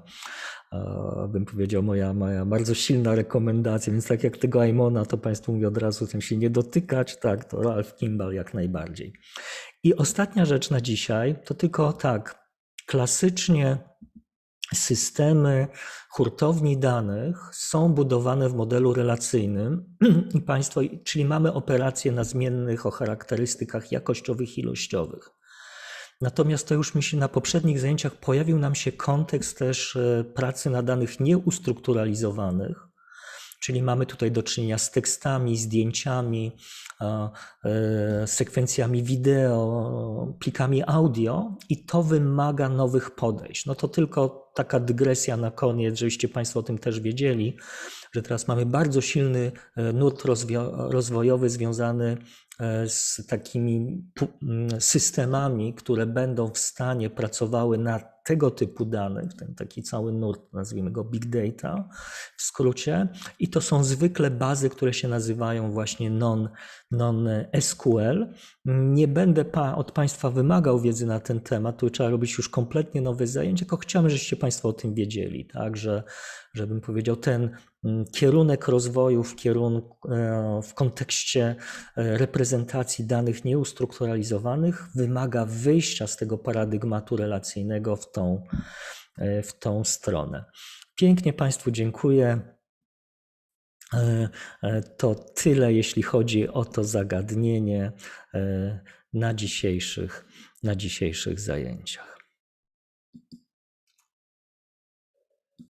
bym powiedział, moja, moja bardzo silna rekomendacja. Więc tak jak tego Aimona, to Państwu mówię od razu, tym się nie dotykać, tak, to Ralph Kimball jak najbardziej. I ostatnia rzecz na dzisiaj, to tylko tak, klasycznie systemy hurtowni danych są budowane w modelu relacyjnym i państwo, czyli mamy operacje na zmiennych o charakterystykach jakościowych, ilościowych. Natomiast to już mi się na poprzednich zajęciach pojawił nam się kontekst też e, pracy na danych nieustrukturalizowanych, czyli mamy tutaj do czynienia z tekstami, zdjęciami, e, sekwencjami wideo, plikami audio i to wymaga nowych podejść. No to tylko taka dygresja na koniec, żebyście Państwo o tym też wiedzieli, że teraz mamy bardzo silny e, nurt rozwojowy związany E, z takimi mm, systemami, które będą w stanie pracowały na tego typu danych, ten taki cały nurt, nazwijmy go big data w skrócie. I to są zwykle bazy, które się nazywają właśnie non-SQL. Non Nie będę pa od Państwa wymagał wiedzy na ten temat, tu trzeba robić już kompletnie nowe zajęcia, tylko chciałem, żebyście Państwo o tym wiedzieli, tak, że, żebym powiedział, ten Mm, kierunek rozwoju w, kierunku, e, w kontekście e, reprezentacji danych nieustrukturalizowanych wymaga wyjścia z tego paradygmatu relacyjnego w tą, e, w tą stronę. Pięknie Państwu dziękuję. To tyle, jeśli chodzi o to zagadnienie na dzisiejszych, na dzisiejszych zajęciach.